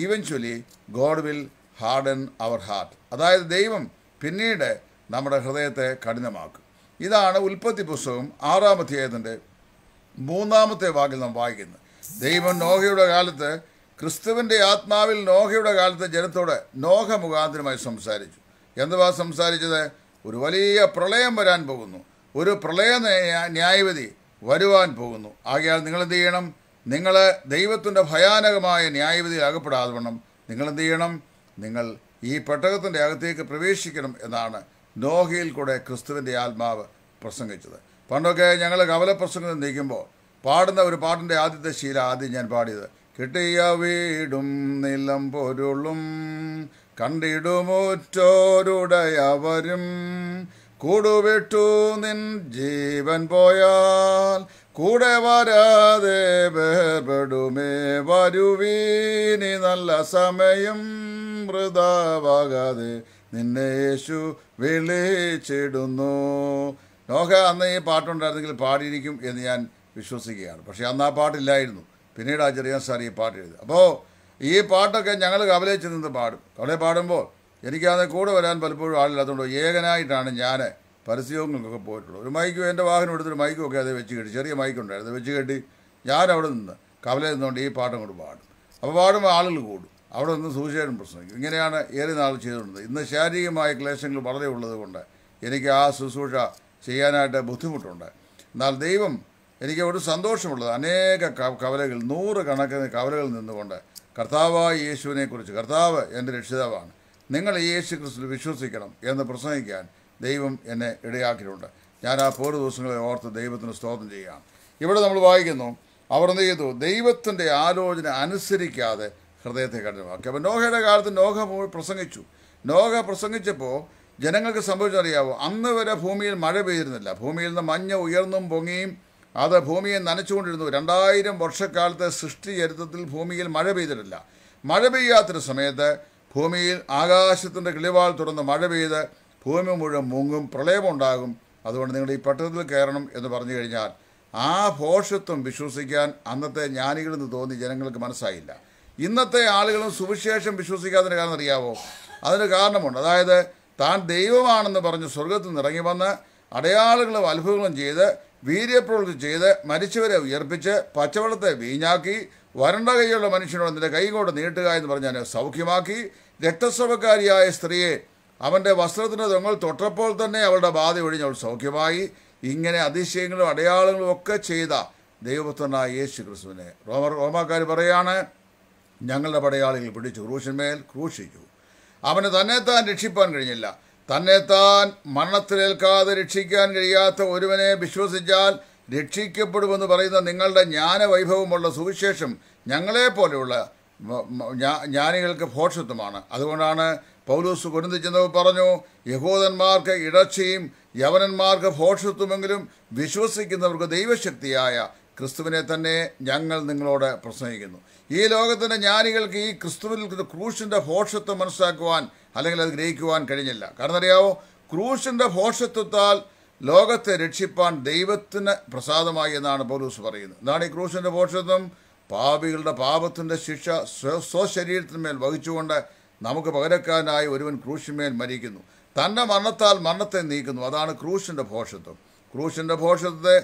eventually God will harden our heart അതായത് ദൈവം പിന്നീട് നമ്മുടെ ഹൃദയത്തെ കഠിനമാക്കും ഇതാണ് ഉൽപ്പത്തി പുസ്തകം ആറാം അധ്യായത്തിൻ്റെ മൂന്നാമത്തെ വാക്കിൽ നാം വായിക്കുന്നത് ദൈവം നോഹയുടെ കാലത്ത് ക്രിസ്തുവിൻ്റെ ആത്മാവിൽ നോഹയുടെ കാലത്ത് ജനത്തോട് നോഹ മുഖാന്തരമായി സംസാരിച്ചു എന്തുവാ സംസാരിച്ചത് ഒരു വലിയ പ്രളയം വരാൻ പോകുന്നു ഒരു പ്രളയ ന്യായവിധി വരുവാൻ പോകുന്നു ആകയാൽ നിങ്ങൾ എന്ത് ചെയ്യണം നിങ്ങൾ ദൈവത്തിൻ്റെ ഭയാനകമായ ന്യായവിധി അകപ്പെടാതെ വേണം നിങ്ങൾ എന്ത് ചെയ്യണം നിങ്ങൾ ഈ പെട്ടകത്തിൻ്റെ അകത്തേക്ക് പ്രവേശിക്കണം എന്നാണ് നോഹയിൽ കൂടെ ക്രിസ്തുവിൻ്റെ ആത്മാവ് പ്രസംഗിച്ചത് പണ്ടൊക്കെ ഞങ്ങൾ കവല പ്രസംഗം നീക്കുമ്പോൾ പാടുന്ന ഒരു പാട്ടിൻ്റെ ആദ്യത്തെ ശീല ആദ്യം ഞാൻ പാടിയത് കിട്ടിയ വീടും നിലം പൊരുളും കണ്ടിടുമൂറ്റോരുടയവരും കൂടുവിട്ടു നിൻ ജീവൻ പോയാൽ കൂടെ വരാതെ വേർപെടുമേ വരുവീനി നല്ല സമയം മൃതാവാകാതെ നിന്നെ യേശു വിളിച്ചിടുന്നു ലോക അന്ന് ഈ പാട്ടുണ്ടായിരുന്നെങ്കിൽ പാടിയിരിക്കും എന്ന് ഞാൻ വിശ്വസിക്കുകയാണ് പക്ഷേ അന്ന് ആ പാട്ടില്ലായിരുന്നു പിന്നീട് ആ ചെറിയ സാർ ഈ പാട്ട് എഴുതി അപ്പോൾ ഈ പാട്ടൊക്കെ ഞങ്ങൾ കവലയിച്ച് നിന്ന് പാടും കവലെ പാടുമ്പോൾ എനിക്കത് കൂടെ വരാൻ പലപ്പോഴും ആളില്ലാത്തതുകൊണ്ട് ഏകനായിട്ടാണ് ഞാൻ പരസ്യങ്ങൾക്കൊക്കെ പോയിട്ടുള്ളത് ഒരു മൈക്കും എൻ്റെ വാഹനം എടുത്തൊരു മൈക്കുമൊക്കെ അത് വെച്ച് കേട്ടി ചെറിയ മൈക്കുണ്ടായിരുന്നു വെച്ച് കേട്ടി ഞാൻ അവിടെ നിന്ന് കവലയിൽ നിന്നുകൊണ്ട് ഈ പാട്ടം കൊണ്ട് പാടും അപ്പോൾ പാടുമ്പോൾ ആളുകൾ കൂടും അവിടെ നിന്ന് സൂചിച്ചാലും പ്രശ്നം ഇങ്ങനെയാണ് ഏറെ നാൾ ചെയ്തുകൊണ്ടത് ഇന്ന് ശാരീരികമായ ക്ലേശങ്ങൾ വളരെ ഉള്ളതുകൊണ്ട് എനിക്ക് ആ ശുശ്രൂഷ ചെയ്യാനായിട്ട് ബുദ്ധിമുട്ടുണ്ട് എന്നാൽ ദൈവം എനിക്ക് ഒരു സന്തോഷമുള്ളത് അനേക കവലകൾ നൂറ് കണക്കിന് കവലകളിൽ നിന്നുകൊണ്ട് കർത്താവായ യേശുവിനെക്കുറിച്ച് കർത്താവ് എൻ്റെ രക്ഷിതാവാണ് നിങ്ങൾ യേശു ക്രിസ്തു വിശ്വസിക്കണം എന്ന് പ്രസംഗിക്കാൻ ദൈവം എന്നെ ഇടയാക്കിയിട്ടുണ്ട് ഞാൻ ആ പോരു ദിവസങ്ങളെ ഓർത്ത് ദൈവത്തിന് സ്തോത്രം ചെയ്യാം ഇവിടെ നമ്മൾ വായിക്കുന്നു അവർ എന്ത് ചെയ്തു ദൈവത്തിൻ്റെ ആലോചന അനുസരിക്കാതെ ഹൃദയത്തെ കഠിനമാക്കി അപ്പോൾ നോഹയുടെ കാലത്ത് നോഹ പ്രസംഗിച്ചു നോഹ പ്രസംഗിച്ചപ്പോൾ ജനങ്ങൾക്ക് സംഭവിച്ചറിയാവോ അന്ന് വരെ ഭൂമിയിൽ മഴ പെയ്തിരുന്നില്ല ഭൂമിയിൽ നിന്ന് മഞ്ഞ് ഉയർന്നും പൊങ്ങിയും അത് ഭൂമിയെ നനച്ചുകൊണ്ടിരുന്നു രണ്ടായിരം വർഷക്കാലത്തെ സൃഷ്ടി ചരിത്രത്തിൽ ഭൂമിയിൽ മഴ പെയ്തിട്ടില്ല മഴ പെയ്യാത്തൊരു സമയത്ത് ഭൂമിയിൽ ആകാശത്തിൻ്റെ കിളിവാൾ തുറന്ന് മഴ പെയ്ത് ഭൂമി മുഴുവൻ മുങ്ങും പ്രളയമുണ്ടാകും അതുകൊണ്ട് നിങ്ങൾ ഈ പട്ടണത്തിൽ കയറണം എന്ന് പറഞ്ഞു കഴിഞ്ഞാൽ ആ ഭോഷത്വം വിശ്വസിക്കാൻ അന്നത്തെ ജ്ഞാനികളെന്ന് തോന്നി ജനങ്ങൾക്ക് മനസ്സായില്ല ഇന്നത്തെ ആളുകളും സുവിശേഷം വിശ്വസിക്കാത്തതിന് കാരണം അറിയാവോ അതിന് കാരണമുണ്ട് അതായത് താൻ ദൈവമാണെന്ന് പറഞ്ഞ് സ്വർഗത്തിൽ ഇറങ്ങി വന്ന് അടയാളുകളും അത്ഭുതങ്ങളും ചെയ്ത് വീര്യപ്രവൃത്തി ചെയ്ത് മരിച്ചവരെ ഉയർപ്പിച്ച് പച്ചവെള്ളത്തെ വീഞ്ഞാക്കി വരണ്ട കൈയുള്ള മനുഷ്യനോട് നിന്റെ കൈ കൊണ്ട് നീട്ടുക എന്ന് പറഞ്ഞാൽ സൗഖ്യമാക്കി രക്തസ്രവക്കാരിയായ സ്ത്രീയെ അവൻ്റെ വസ്ത്രത്തിന് തൊങ്ങൾ തൊട്ടപ്പോൾ തന്നെ അവളുടെ ബാധ അവൾ സൗഖ്യമായി ഇങ്ങനെ അതിശയങ്ങളും അടയാളങ്ങളും ഒക്കെ ചെയ്ത ദൈവപുത്രനായ യേശു ക്രിസ്തുവിനെ റോമർ റോമാക്കാർ പറയാണ് ഞങ്ങളുടെ പടയാളികൾ പിടിച്ചു ക്രൂശന്മേൽ ക്രൂശിച്ചു അവന് താൻ രക്ഷിപ്പാൻ കഴിഞ്ഞില്ല തന്നെത്താൻ മരണത്തിലേൽക്കാതെ രക്ഷിക്കാൻ കഴിയാത്ത ഒരുവനെ വിശ്വസിച്ചാൽ രക്ഷിക്കപ്പെടുമെന്ന് പറയുന്ന നിങ്ങളുടെ ജ്ഞാനവൈഭവമുള്ള സുവിശേഷം ഞങ്ങളെപ്പോലെയുള്ള ജ്ഞാനികൾക്ക് ഭോഷത്വമാണ് അതുകൊണ്ടാണ് പൗലൂസ് കൊരുന്തിച്ചെന്നവർ പറഞ്ഞു യഹൂദന്മാർക്ക് ഇടർച്ചയും യവനന്മാർക്ക് ഭോഷത്വമെങ്കിലും വിശ്വസിക്കുന്നവർക്ക് ദൈവശക്തിയായ ക്രിസ്തുവിനെ തന്നെ ഞങ്ങൾ നിങ്ങളോട് പ്രസംഗിക്കുന്നു ഈ ലോകത്തിൻ്റെ ജ്ഞാനികൾക്ക് ഈ ക്രിസ്തുവിൽ ക്രൂശിൻ്റെ ഭോഷത്വം മനസ്സിലാക്കുവാൻ അല്ലെങ്കിൽ അത് ഗ്രഹിക്കുവാൻ കഴിഞ്ഞില്ല കാരണം അറിയാവോ ക്രൂശിൻ്റെ ഭോഷത്വത്താൽ ലോകത്തെ രക്ഷിപ്പാൻ ദൈവത്തിന് പ്രസാദമായി എന്നാണ് പൗലൂസ് പറയുന്നത് എന്താണ് ഈ ക്രൂശിൻ്റെ ഭോഷത്വം പാപികളുടെ പാപത്തിൻ്റെ ശിക്ഷ സ്വശരീരത്തിന്മേൽ വഹിച്ചുകൊണ്ട് നമുക്ക് പകരക്കാനായി ഒരുവൻ ക്രൂശിന്മേൽ മരിക്കുന്നു തൻ്റെ മരണത്താൽ മരണത്തെ നീക്കുന്നു അതാണ് ക്രൂശിൻ്റെ ഭോഷത്വം ക്രൂശിൻ്റെ ഭോഷത്വത്തെ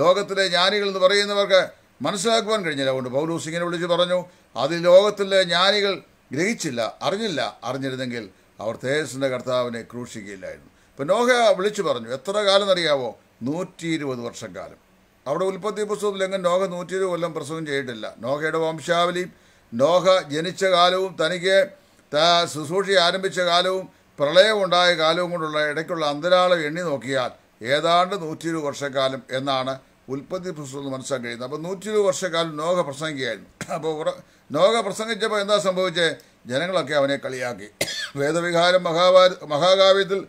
ലോകത്തിലെ ജ്ഞാനികൾ എന്ന് പറയുന്നവർക്ക് മനസ്സിലാക്കുവാൻ കഴിഞ്ഞില്ല അതുകൊണ്ട് പൗലൂസിങ്ങിനെ വിളിച്ച് പറഞ്ഞു അത് ലോകത്തിലെ ജ്ഞാനികൾ ഗ്രഹിച്ചില്ല അറിഞ്ഞില്ല അറിഞ്ഞിരുന്നെങ്കിൽ അവർ തേജസിൻ്റെ കർത്താവിനെ ക്രൂശിക്കുകയില്ലായിരുന്നു ഇപ്പം നോഹ വിളിച്ചു പറഞ്ഞു എത്ര കാലം അറിയാവോ നൂറ്റി ഇരുപത് വർഷം കാലം അവിടെ ഉൽപ്പത്തി പുസ്തകത്തിൽ എങ്ങും നോഹ നൂറ്റി കൊല്ലം പ്രസവം ചെയ്തിട്ടില്ല നോഹയുടെ വംശാവലിയും നോഹ ജനിച്ച കാലവും തനിക്ക് ശുശ്രൂഷ ആരംഭിച്ച കാലവും പ്രളയമുണ്ടായ കാലവും കൊണ്ടുള്ള ഇടയ്ക്കുള്ള അന്തരാളം എണ്ണി നോക്കിയാൽ ഏതാണ്ട് ഇരുപത് വർഷക്കാലം എന്നാണ് ഉൽപ്പത്തി പുസ്തകം മനസ്സിലാക്കാൻ കഴിയുന്നത് അപ്പോൾ ഇരുപത് വർഷക്കാലം നോഹ പ്രസംഗിക്കുകയായിരുന്നു അപ്പോൾ നോഹ പ്രസംഗിച്ചപ്പോൾ എന്താ സംഭവിച്ചത് ജനങ്ങളൊക്കെ അവനെ കളിയാക്കി വേദവികാരം മഹാഭാര മഹാകാവ്യത്തിൽ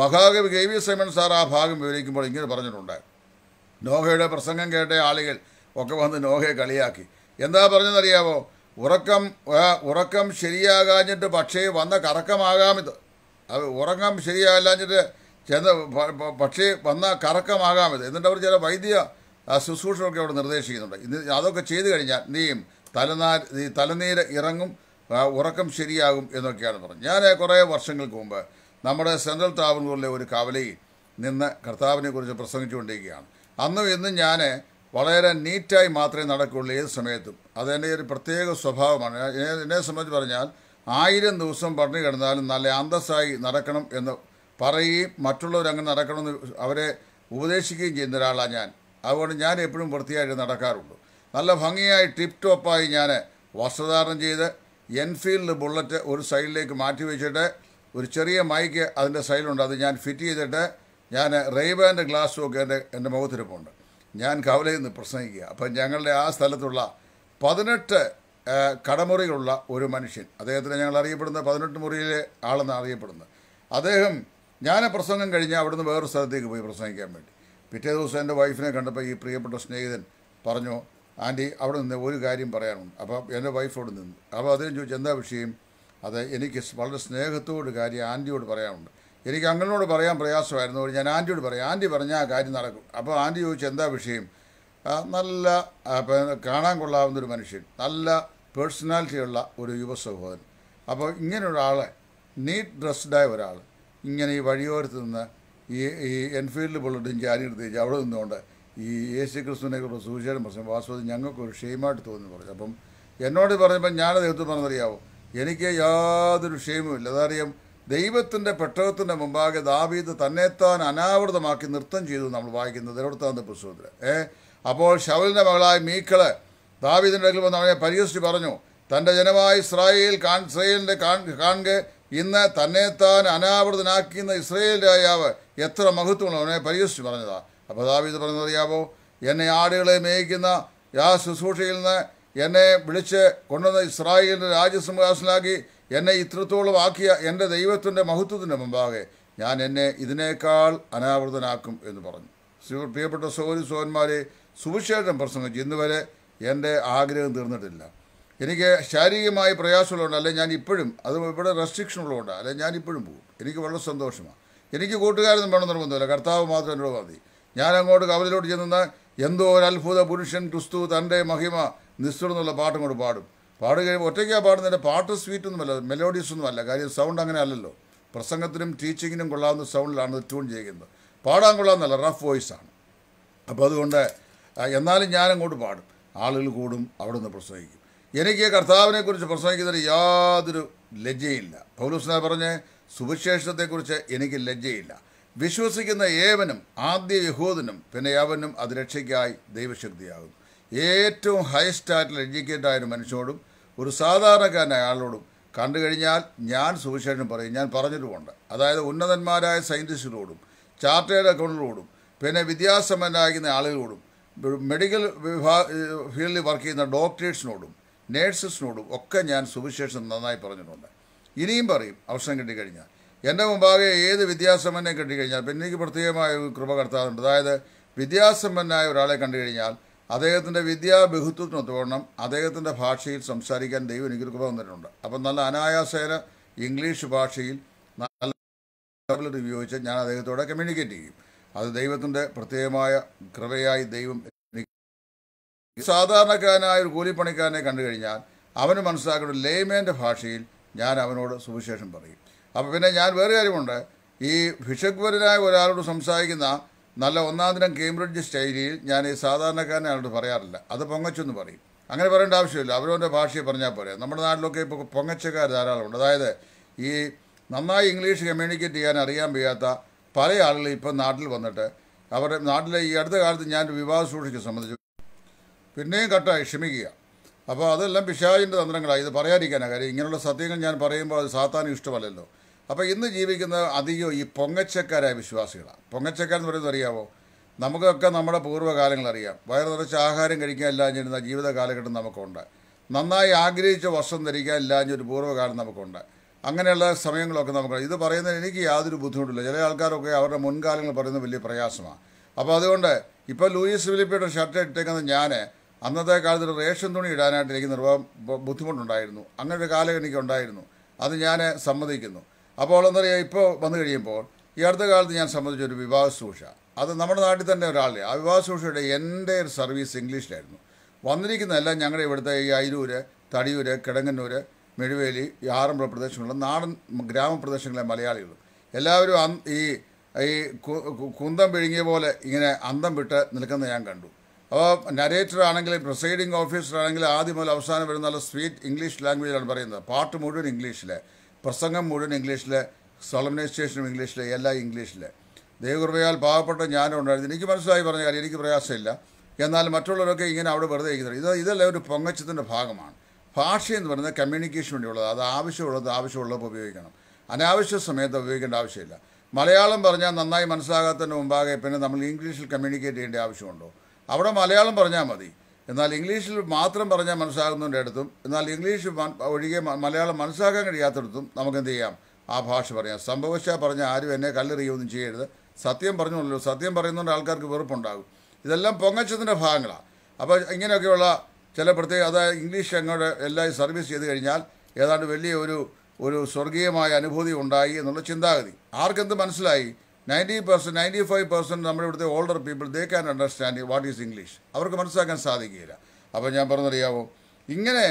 മഹാകവി കെ വി സൈമൺ സാർ ആ ഭാഗം വിവരിക്കുമ്പോൾ ഇങ്ങനെ പറഞ്ഞിട്ടുണ്ട് നോഹയുടെ പ്രസംഗം കേട്ട ആളുകൾ ഒക്കെ വന്ന് നോഹയെ കളിയാക്കി എന്താ പറഞ്ഞതറിയാവോ ഉറക്കം ഉറക്കം ശരിയാകാഞ്ഞിട്ട് പക്ഷേ വന്ന കറക്കമാകാമിത് അത് ഉറക്കം ശരിയാകാഞ്ഞിട്ട് ചെന്ന് പക്ഷേ വന്ന കറക്കമാകാമിത് എന്നിട്ട് അവർ ചില വൈദ്യ ശുശ്രൂഷമൊക്കെ അവിടെ നിർദ്ദേശിക്കുന്നുണ്ട് ഇത് അതൊക്കെ ചെയ്തു കഴിഞ്ഞാൽ നീയും തലനാ നീ തലനീര് ഇറങ്ങും ഉറക്കം ശരിയാകും എന്നൊക്കെയാണ് പറഞ്ഞത് ഞാൻ കുറേ വർഷങ്ങൾക്ക് മുമ്പ് നമ്മുടെ സെൻട്രൽ താവനൂരിലെ ഒരു കവലയിൽ നിന്ന് കർത്താവിനെക്കുറിച്ച് പ്രസംഗിച്ചുകൊണ്ടിരിക്കുകയാണ് അന്നും ഇന്നും ഞാൻ വളരെ നീറ്റായി മാത്രമേ നടക്കുകയുള്ളൂ ഏത് സമയത്തും അതെൻ്റെ ഒരു പ്രത്യേക സ്വഭാവമാണ് എന്നെ സംബന്ധിച്ച് പറഞ്ഞാൽ ആയിരം ദിവസം പറഞ്ഞു കിടന്നാലും നല്ല അന്തസ്സായി നടക്കണം എന്ന് പറയുകയും മറ്റുള്ളവരങ്ങനെ നടക്കണമെന്ന് അവരെ ഉപദേശിക്കുകയും ചെയ്യുന്ന ഒരാളാണ് ഞാൻ അതുകൊണ്ട് ഞാൻ എപ്പോഴും വൃത്തിയായിട്ട് നടക്കാറുള്ളൂ നല്ല ഭംഗിയായി ടിപ് ടോപ്പായി ഞാൻ വസ്ത്രധാരണം ചെയ്ത് എൻഫീൽഡ് ബുള്ളറ്റ് ഒരു സൈഡിലേക്ക് മാറ്റി വെച്ചിട്ട് ഒരു ചെറിയ മൈക്ക് അതിൻ്റെ സൈഡിലുണ്ട് അത് ഞാൻ ഫിറ്റ് ചെയ്തിട്ട് ഞാൻ റെയ്ബാൻ്റെ ഗ്ലാസ്സും ഒക്കെ എൻ്റെ എൻ്റെ മുഖത്തിരിപ്പുണ്ട് ഞാൻ കവലയിൽ നിന്ന് പ്രസംഗിക്കുക അപ്പം ഞങ്ങളുടെ ആ സ്ഥലത്തുള്ള പതിനെട്ട് കടമുറികളുള്ള ഒരു മനുഷ്യൻ അദ്ദേഹത്തിന് ഞങ്ങൾ അറിയപ്പെടുന്ന പതിനെട്ട് മുറിയിലെ ആളെന്ന് അറിയപ്പെടുന്നത് അദ്ദേഹം ഞാൻ പ്രസംഗം കഴിഞ്ഞാൽ അവിടുന്ന് വേറൊരു സ്ഥലത്തേക്ക് പോയി പ്രസംഗിക്കാൻ വേണ്ടി പിറ്റേ ദിവസം എൻ്റെ വൈഫിനെ കണ്ടപ്പോൾ ഈ പ്രിയപ്പെട്ട സ്നേഹിതൻ പറഞ്ഞു ആൻറ്റി അവിടെ നിന്ന് ഒരു കാര്യം പറയാനുണ്ട് അപ്പോൾ എൻ്റെ വൈഫോട് നിന്ന് അപ്പോൾ അദ്ദേഹം ചോദിച്ചു എന്താ വിഷയം അത് എനിക്ക് വളരെ സ്നേഹത്തോട് കാര്യം ആൻറ്റിയോട് പറയാനുണ്ട് എനിക്ക് അങ്ങനോട് പറയാൻ പ്രയാസമായിരുന്നു ഞാൻ ആൻറ്റിയോട് പറയാം ആൻറ്റി പറഞ്ഞാൽ ആ കാര്യം നടക്കും അപ്പോൾ ആൻറ്റി ചോദിച്ചു എന്താ വിഷയം നല്ല കാണാൻ കൊള്ളാവുന്ന ഒരു മനുഷ്യൻ നല്ല പേഴ്സണാലിറ്റിയുള്ള ഒരു യുവ സഹോദരൻ അപ്പോൾ ഇങ്ങനൊരാളെ നീറ്റ് ഡ്രസ്ഡായ ഒരാൾ ഇങ്ങനെ ഈ വഴിയോരത്ത് നിന്ന് ഈ ഈ എൻഫീൽഡ് ബുള്ളറ്റും ജാലി എടുത്തേച്ച് അവിടെ നിന്നുകൊണ്ട് ഈ യേശു ക്രിസ്തുവിനെ കുറിച്ച് സൂചന പ്രശ്നം വാസ്തവത്തിൽ ഞങ്ങൾക്കൊരു ഷെയിമായിട്ട് തോന്നി പറഞ്ഞു അപ്പം എന്നോട് പറഞ്ഞപ്പോൾ ഞാൻ അദ്ദേഹത്തിന് പറഞ്ഞറിയാവോ എനിക്ക് യാതൊരു ഇല്ല അതറിയാം ദൈവത്തിൻ്റെ പെട്ടകത്തിൻ്റെ മുമ്പാകെ ദാവീദ് തന്നെത്താൻ അനാവൃതമാക്കി നൃത്തം ചെയ്തു നമ്മൾ വായിക്കുന്നത് എവിടുത്താന്ന് പുസ്തകത്തിൽ ഏ അപ്പോൾ ഷവലിൻ്റെ മകളായ മീക്കള് ദാവീദിൻ്റെ അടുക്കൽ വന്ന് അവനെ പരിഹസിച്ച് പറഞ്ഞു തൻ്റെ ജനമായ ഇസ്രായേൽ കാൺ ഇസ്രയേലിൻ്റെ കാണുക ഇന്ന് തന്നെത്താൻ അനാവൃതനാക്കിയെന്ന ഇസ്രയേൽ രാജാവ് എത്ര മഹത്വമുള്ള അവനെ പരിഹസിച്ച് പറഞ്ഞതാ അപ്പോൾ ദാവീദ് പറഞ്ഞതറിയാവോ എന്നെ ആടുകളെ മേയിക്കുന്ന ആ ശുശ്രൂഷയിൽ നിന്ന് എന്നെ വിളിച്ച് കൊണ്ടുവന്ന ഇസ്രായേലിൻ്റെ രാജ്യസംഹാസനാക്കി എന്നെ ഇത്രത്തോളം ആക്കിയ എൻ്റെ ദൈവത്തിൻ്റെ മഹത്വത്തിൻ്റെ മുമ്പാകെ ഞാൻ എന്നെ ഇതിനേക്കാൾ അനാവൃതനാക്കും എന്ന് പറഞ്ഞു പ്രിയപ്പെട്ട സോരി സോന്മാരെ സുവിശേഷം പ്രസംഗിച്ചു ഇന്ന് വരെ എൻ്റെ ആഗ്രഹം തീർന്നിട്ടില്ല എനിക്ക് ശാരീരികമായി പ്രയാസമുള്ളതുകൊണ്ട് അല്ലെ ഞാൻ ഇപ്പോഴും അത് ഇവിടെ റെസ്ട്രിക്ഷൻ ഉള്ളതുകൊണ്ട് അല്ലെ ഞാൻ ഇപ്പോഴും പോകും എനിക്ക് വളരെ സന്തോഷമാണ് എനിക്ക് കൂട്ടുകാരൊന്നും വേണം നിർബന്ധമില്ല കർത്താവ് മാത്രം എന്നോട് മതി ഞാൻ അങ്ങോട്ട് കവലിലോട്ട് ചെന്നാൽ എന്തോ ഒരു അത്ഭുത പുരുഷൻ ക്രിസ്തു തൻ്റെ മഹിമ നിസ്തുർ പാട്ടും കൂടെ പാടും പാടി കഴിയുമ്പോൾ ഒറ്റയ്ക്കാണ് പാടുന്നതിൻ്റെ പാട്ട് ഒന്നുമല്ല മെലോഡീസ് ഒന്നുമല്ല കാര്യം സൗണ്ട് അങ്ങനെ അല്ലല്ലോ പ്രസംഗത്തിനും ടീച്ചിങ്ങിനും കൊള്ളാവുന്ന സൗണ്ടിലാണ് ട്യൂൺ ചെയ്യുന്നത് പാടാൻ കൊള്ളാവുന്നല്ല റഫ് വോയിസാണ് അപ്പോൾ അതുകൊണ്ട് എന്നാലും ഞാൻ അങ്ങോട്ട് പാടും ആളുകൾ കൂടും അവിടെ നിന്ന് പ്രസംഗിക്കും എനിക്ക് കർത്താവിനെക്കുറിച്ച് പ്രസംഗിക്കുന്നതിന് യാതൊരു ലജ്ജയില്ല പൗലൂസ്ന പറഞ്ഞ് സുവിശേഷത്തെക്കുറിച്ച് എനിക്ക് ലജ്ജയില്ല വിശ്വസിക്കുന്ന ഏവനും ആദ്യ യഹൂദനും പിന്നെ അവനും അത് രക്ഷയ്ക്കായി ദൈവശക്തിയാകുന്നു ഏറ്റവും ഹയസ്റ്റ് ആയിട്ടുള്ള എഡ്യൂക്കേറ്റഡ് ആയ ഒരു മനുഷ്യനോടും ഒരു സാധാരണക്കാരനായ ആളോടും കണ്ടു കഴിഞ്ഞാൽ ഞാൻ സുവിശേഷം പറയും ഞാൻ പറഞ്ഞിട്ടുമുണ്ട് അതായത് ഉന്നതന്മാരായ സയൻറ്റിസ്റ്റുകളോടും ചാർട്ടേഡ് അക്കൗണ്ടുകളോടും പിന്നെ വിദ്യാസമ്പന്നരാകുന്ന ആളുകളോടും മെഡിക്കൽ വിഭാഗ ഫീൽഡിൽ വർക്ക് ചെയ്യുന്ന ഡോക്ടേഴ്സിനോടും നേഴ്സസിനോടും ഒക്കെ ഞാൻ സുവിശേഷം നന്നായി പറഞ്ഞിട്ടുണ്ട് ഇനിയും പറയും അവസരം കിട്ടിക്കഴിഞ്ഞാൽ എൻ്റെ മുമ്പാകെ ഏത് വിദ്യാസമ്പന്നം കിട്ടിക്കഴിഞ്ഞാൽ പിന്നെ എനിക്ക് പ്രത്യേകമായ ഒരു കൃപ കടത്താറുണ്ട് അതായത് വിദ്യാസമ്പന്നായ ഒരാളെ കണ്ടു കഴിഞ്ഞാൽ അദ്ദേഹത്തിൻ്റെ വിദ്യാ ബഹുത്വത്തിനൊത്തുവണ്ണം അദ്ദേഹത്തിൻ്റെ ഭാഷയിൽ സംസാരിക്കാൻ ദൈവം എനിക്ക് കൃപ വന്നിട്ടുണ്ട് അപ്പം നല്ല അനായാസേന ഇംഗ്ലീഷ് ഭാഷയിൽ നല്ല ടാബ്ലറ്റ് ഉപയോഗിച്ച് ഞാൻ അദ്ദേഹത്തോടെ കമ്മ്യൂണിക്കേറ്റ് ചെയ്യും അത് ദൈവത്തിൻ്റെ പ്രത്യേകമായ കൃപയായി ദൈവം സാധാരണക്കാരനായ ഒരു കൂലിപ്പണിക്കാരനെ കണ്ടു കഴിഞ്ഞാൽ അവന് മനസ്സിലാക്കുന്ന ലേമേൻ്റെ ഭാഷയിൽ ഞാൻ അവനോട് സുവിശേഷം പറയും അപ്പോൾ പിന്നെ ഞാൻ വേറെ കാര്യമുണ്ട് ഈ ഭിഷക്വരനായ ഒരാളോട് സംസാരിക്കുന്ന നല്ല ദിനം കേംബ്രിഡ്ജ് സ്റ്റൈലിയിൽ ഞാൻ ഈ സാധാരണക്കാരനെ അവരോട് പറയാറില്ല അത് പൊങ്ങച്ചെന്ന് പറയും അങ്ങനെ പറയേണ്ട ആവശ്യമില്ല അവരവൻ്റെ ഭാഷയെ പറഞ്ഞാൽ പോരെ നമ്മുടെ നാട്ടിലൊക്കെ ഇപ്പോൾ പൊങ്ങച്ചക്കാർ ധാരാളമുണ്ട് അതായത് ഈ നന്നായി ഇംഗ്ലീഷ് കമ്മ്യൂണിക്കേറ്റ് ചെയ്യാൻ അറിയാൻ വയ്യാത്ത പല ആളുകളും ഇപ്പം നാട്ടിൽ വന്നിട്ട് അവരുടെ നാട്ടിലെ ഈ അടുത്ത കാലത്ത് ഞാൻ വിവാഹ സൂക്ഷിക്ക് സംബന്ധിച്ചു പിന്നെയും കട്ടായി ക്ഷമിക്കുക അപ്പോൾ അതെല്ലാം പിശാചിൻ്റെ തന്ത്രങ്ങളാണ് ഇത് പറയാതിരിക്കാനാണ് കാര്യം ഇങ്ങനെയുള്ള സത്യങ്ങൾ ഞാൻ പറയുമ്പോൾ അത് സാത്താനും ഇഷ്ടമല്ലല്ലോ അപ്പോൾ ഇന്ന് ജീവിക്കുന്നത് അധികം ഈ പൊങ്ങച്ചക്കാരായ വിശ്വാസികളാണ് പൊങ്ങച്ചക്കാരെന്ന് പറയുന്നത് അറിയാമോ നമുക്കൊക്കെ നമ്മുടെ പൂർവ്വകാലങ്ങൾ അറിയാം വയറു നിറച്ച് ആഹാരം കഴിക്കാൻ ഇല്ലാഞ്ഞിരുന്ന ജീവിത കാലഘട്ടം നമുക്കുണ്ട് നന്നായി ആഗ്രഹിച്ച വസ്ത്രം ധരിക്കാൻ ഇല്ലാഞ്ഞ പൂർവ്വകാലം നമുക്കുണ്ട് അങ്ങനെയുള്ള സമയങ്ങളൊക്കെ നമുക്ക് ഇത് പറയുന്നതിന് എനിക്ക് യാതൊരു ബുദ്ധിമുട്ടില്ല ചില ആൾക്കാരൊക്കെ അവരുടെ മുൻകാലങ്ങൾ പറയുന്നത് വലിയ പ്രയാസമാണ് അപ്പോൾ അതുകൊണ്ട് ഇപ്പോൾ ലൂയിസ് ഫിലിപ്പിയുടെ ഷർട്ട് ഇട്ടേക്കുന്ന ഞാൻ അന്നത്തെ കാലത്ത് റേഷൻ തുണി ഇടാനായിട്ട് എനിക്ക് നിർവാഹം ബുദ്ധിമുട്ടുണ്ടായിരുന്നു അങ്ങനെ ഒരു കാലം എനിക്ക് ഉണ്ടായിരുന്നു അത് ഞാൻ സമ്മതിക്കുന്നു അപ്പോൾ എന്താ പറയുക ഇപ്പോൾ വന്നു കഴിയുമ്പോൾ ഈ അടുത്ത കാലത്ത് ഞാൻ സംബന്ധിച്ച ഒരു വിവാഹ സൂക്ഷ അത് നമ്മുടെ നാട്ടിൽ തന്നെ ഒരാളെ ആ വിവാഹ സൂക്ഷയുടെ എൻ്റെ ഒരു സർവീസ് ഇംഗ്ലീഷിലായിരുന്നു വന്നിരിക്കുന്നതല്ല ഞങ്ങളുടെ ഇവിടുത്തെ ഈ അയിരൂര് തടിയൂര് കിടങ്ങന്നൂര് മെഴുവേലി ഈ ആറന്മുള പ്രദേശങ്ങളിലെ നാടൻ ഗ്രാമപ്രദേശങ്ങളിലെ മലയാളികൾ എല്ലാവരും ഈ ഈ കുന്തം പിഴുങ്ങിയ പോലെ ഇങ്ങനെ അന്തം വിട്ട് നിൽക്കുന്ന ഞാൻ കണ്ടു അപ്പോൾ നരേറ്റർ ആണെങ്കിലും പ്രൊസൈഡിങ് ഓഫീസർ ആണെങ്കിലും ആദ്യം മുതൽ അവസാനം വരുന്ന നല്ല സ്വീറ്റ് ഇംഗ്ലീഷ് ലാംഗ്വേജിലാണ് പറയുന്നത് പാട്ട് മുഴുവൻ ഇംഗ്ലീഷിലെ പ്രസംഗം മുഴുവൻ ഇംഗ്ലീഷിൽ സോളമിനൈസേഷനും ഇംഗ്ലീഷിൽ എല്ലാം ഇംഗ്ലീഷിൽ ദൈവകൃപയാൽ പാവപ്പെട്ട ഉണ്ടായിരുന്നു എനിക്ക് മനസ്സിലായി പറഞ്ഞ കാര്യം എനിക്ക് പ്രയാസമില്ല എന്നാൽ മറ്റുള്ളവരൊക്കെ ഇങ്ങനെ അവിടെ വെറുതെ ഇരിക്കുന്നത് ഇത് ഇതെല്ലാം ഒരു പൊങ്ങച്ചത്തിൻ്റെ ഭാഗമാണ് ഭാഷ എന്ന് പറയുന്നത് കമ്മ്യൂണിക്കേഷൻ വേണ്ടിയുള്ളത് അത് ആവശ്യമുള്ളത് ആവശ്യമുള്ളപ്പോൾ ഉപയോഗിക്കണം അനാവശ്യ സമയത്ത് ഉപയോഗിക്കേണ്ട ആവശ്യമില്ല മലയാളം പറഞ്ഞാൽ നന്നായി മനസ്സിലാകാത്തതിന് മുമ്പാകെ പിന്നെ നമ്മൾ ഇംഗ്ലീഷിൽ കമ്മ്യൂണിക്കേറ്റ് ചെയ്യേണ്ട ആവശ്യമുണ്ടോ അവിടെ മലയാളം പറഞ്ഞാൽ മതി എന്നാൽ ഇംഗ്ലീഷിൽ മാത്രം പറഞ്ഞാൽ മനസ്സിലാകുന്നതിൻ്റെ അടുത്തും എന്നാൽ ഇംഗ്ലീഷ് ഒഴികെ മലയാളം മനസ്സിലാക്കാൻ കഴിയാത്തടത്തും നമുക്കെന്ത് ചെയ്യാം ആ ഭാഷ പറയാം സംഭവിച്ചാൽ പറഞ്ഞ ആരും എന്നെ കല്ലെറിയൊന്നും ചെയ്യരുത് സത്യം പറഞ്ഞുള്ളൂ സത്യം പറയുന്നതുകൊണ്ട് ആൾക്കാർക്ക് വെറുപ്പുണ്ടാകും ഇതെല്ലാം പൊങ്ങച്ചതിൻ്റെ ഭാഗങ്ങളാണ് അപ്പോൾ ഇങ്ങനെയൊക്കെയുള്ള ചില പ്രത്യേക അതായത് ഇംഗ്ലീഷ് അങ്ങോട്ട് എല്ലാം സർവീസ് ചെയ്ത് കഴിഞ്ഞാൽ ഏതാണ്ട് വലിയ ഒരു ഒരു സ്വർഗീയമായ അനുഭൂതി ഉണ്ടായി എന്നുള്ള ചിന്താഗതി ആർക്കെന്ത് മനസ്സിലായി ninety percent ninety five percent നമ്മുടെ ഇവിടുത്തെ older people they can understand what is English അവർക്ക് മനസ്സിലാക്കാൻ സാധിക്കുകയില്ല അപ്പോൾ ഞാൻ പറഞ്ഞറിയാവോ ഇങ്ങനെ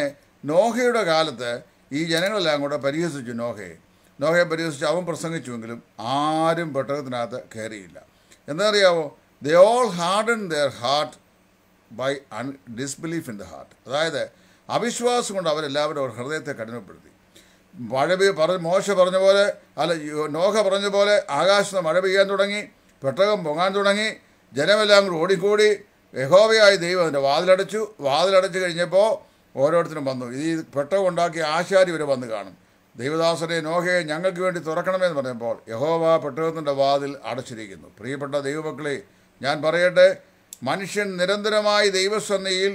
നോഹയുടെ കാലത്ത് ഈ ജനങ്ങളെല്ലാം കൂടെ പരിഹസിച്ചു നോഹയെ നോഹയെ പരിഹസിച്ച് അവൻ പ്രസംഗിച്ചുവെങ്കിലും ആരും പെട്ടകത്തിനകത്ത് കയറിയില്ല അറിയാവോ the all harden their heart by an disbelief in the heart അതായത് അവിശ്വാസം കൊണ്ട് അവരെല്ലാവരും അവർ ഹൃദയത്തെ കഠിനപ്പെടുത്തി മഴ പെയ്യ പറഞ്ഞ മോശ പറഞ്ഞ പോലെ അല്ല നോഹ പറഞ്ഞ പോലെ ആകാശത്ത് മഴ പെയ്യാൻ തുടങ്ങി പെട്ടകം പൊങ്ങാൻ തുടങ്ങി ജനമെല്ലാം കൂടി ഓടിക്കൂടി യഹോവയായ ദൈവം അതിൻ്റെ വാതിലടച്ചു വാതിലടച്ചു കഴിഞ്ഞപ്പോൾ ഓരോരുത്തരും വന്നു ഈ പെട്ടകം ഉണ്ടാക്കിയ ആശാരി ഇവർ വന്ന് കാണും ദൈവദാസനെ നോഹയെ ഞങ്ങൾക്ക് വേണ്ടി തുറക്കണമെന്ന് പറഞ്ഞപ്പോൾ യഹോവ പെട്ടകത്തിൻ്റെ വാതിൽ അടച്ചിരിക്കുന്നു പ്രിയപ്പെട്ട ദൈവമക്കളെ ഞാൻ പറയട്ടെ മനുഷ്യൻ നിരന്തരമായി ദൈവസന്നയിൽ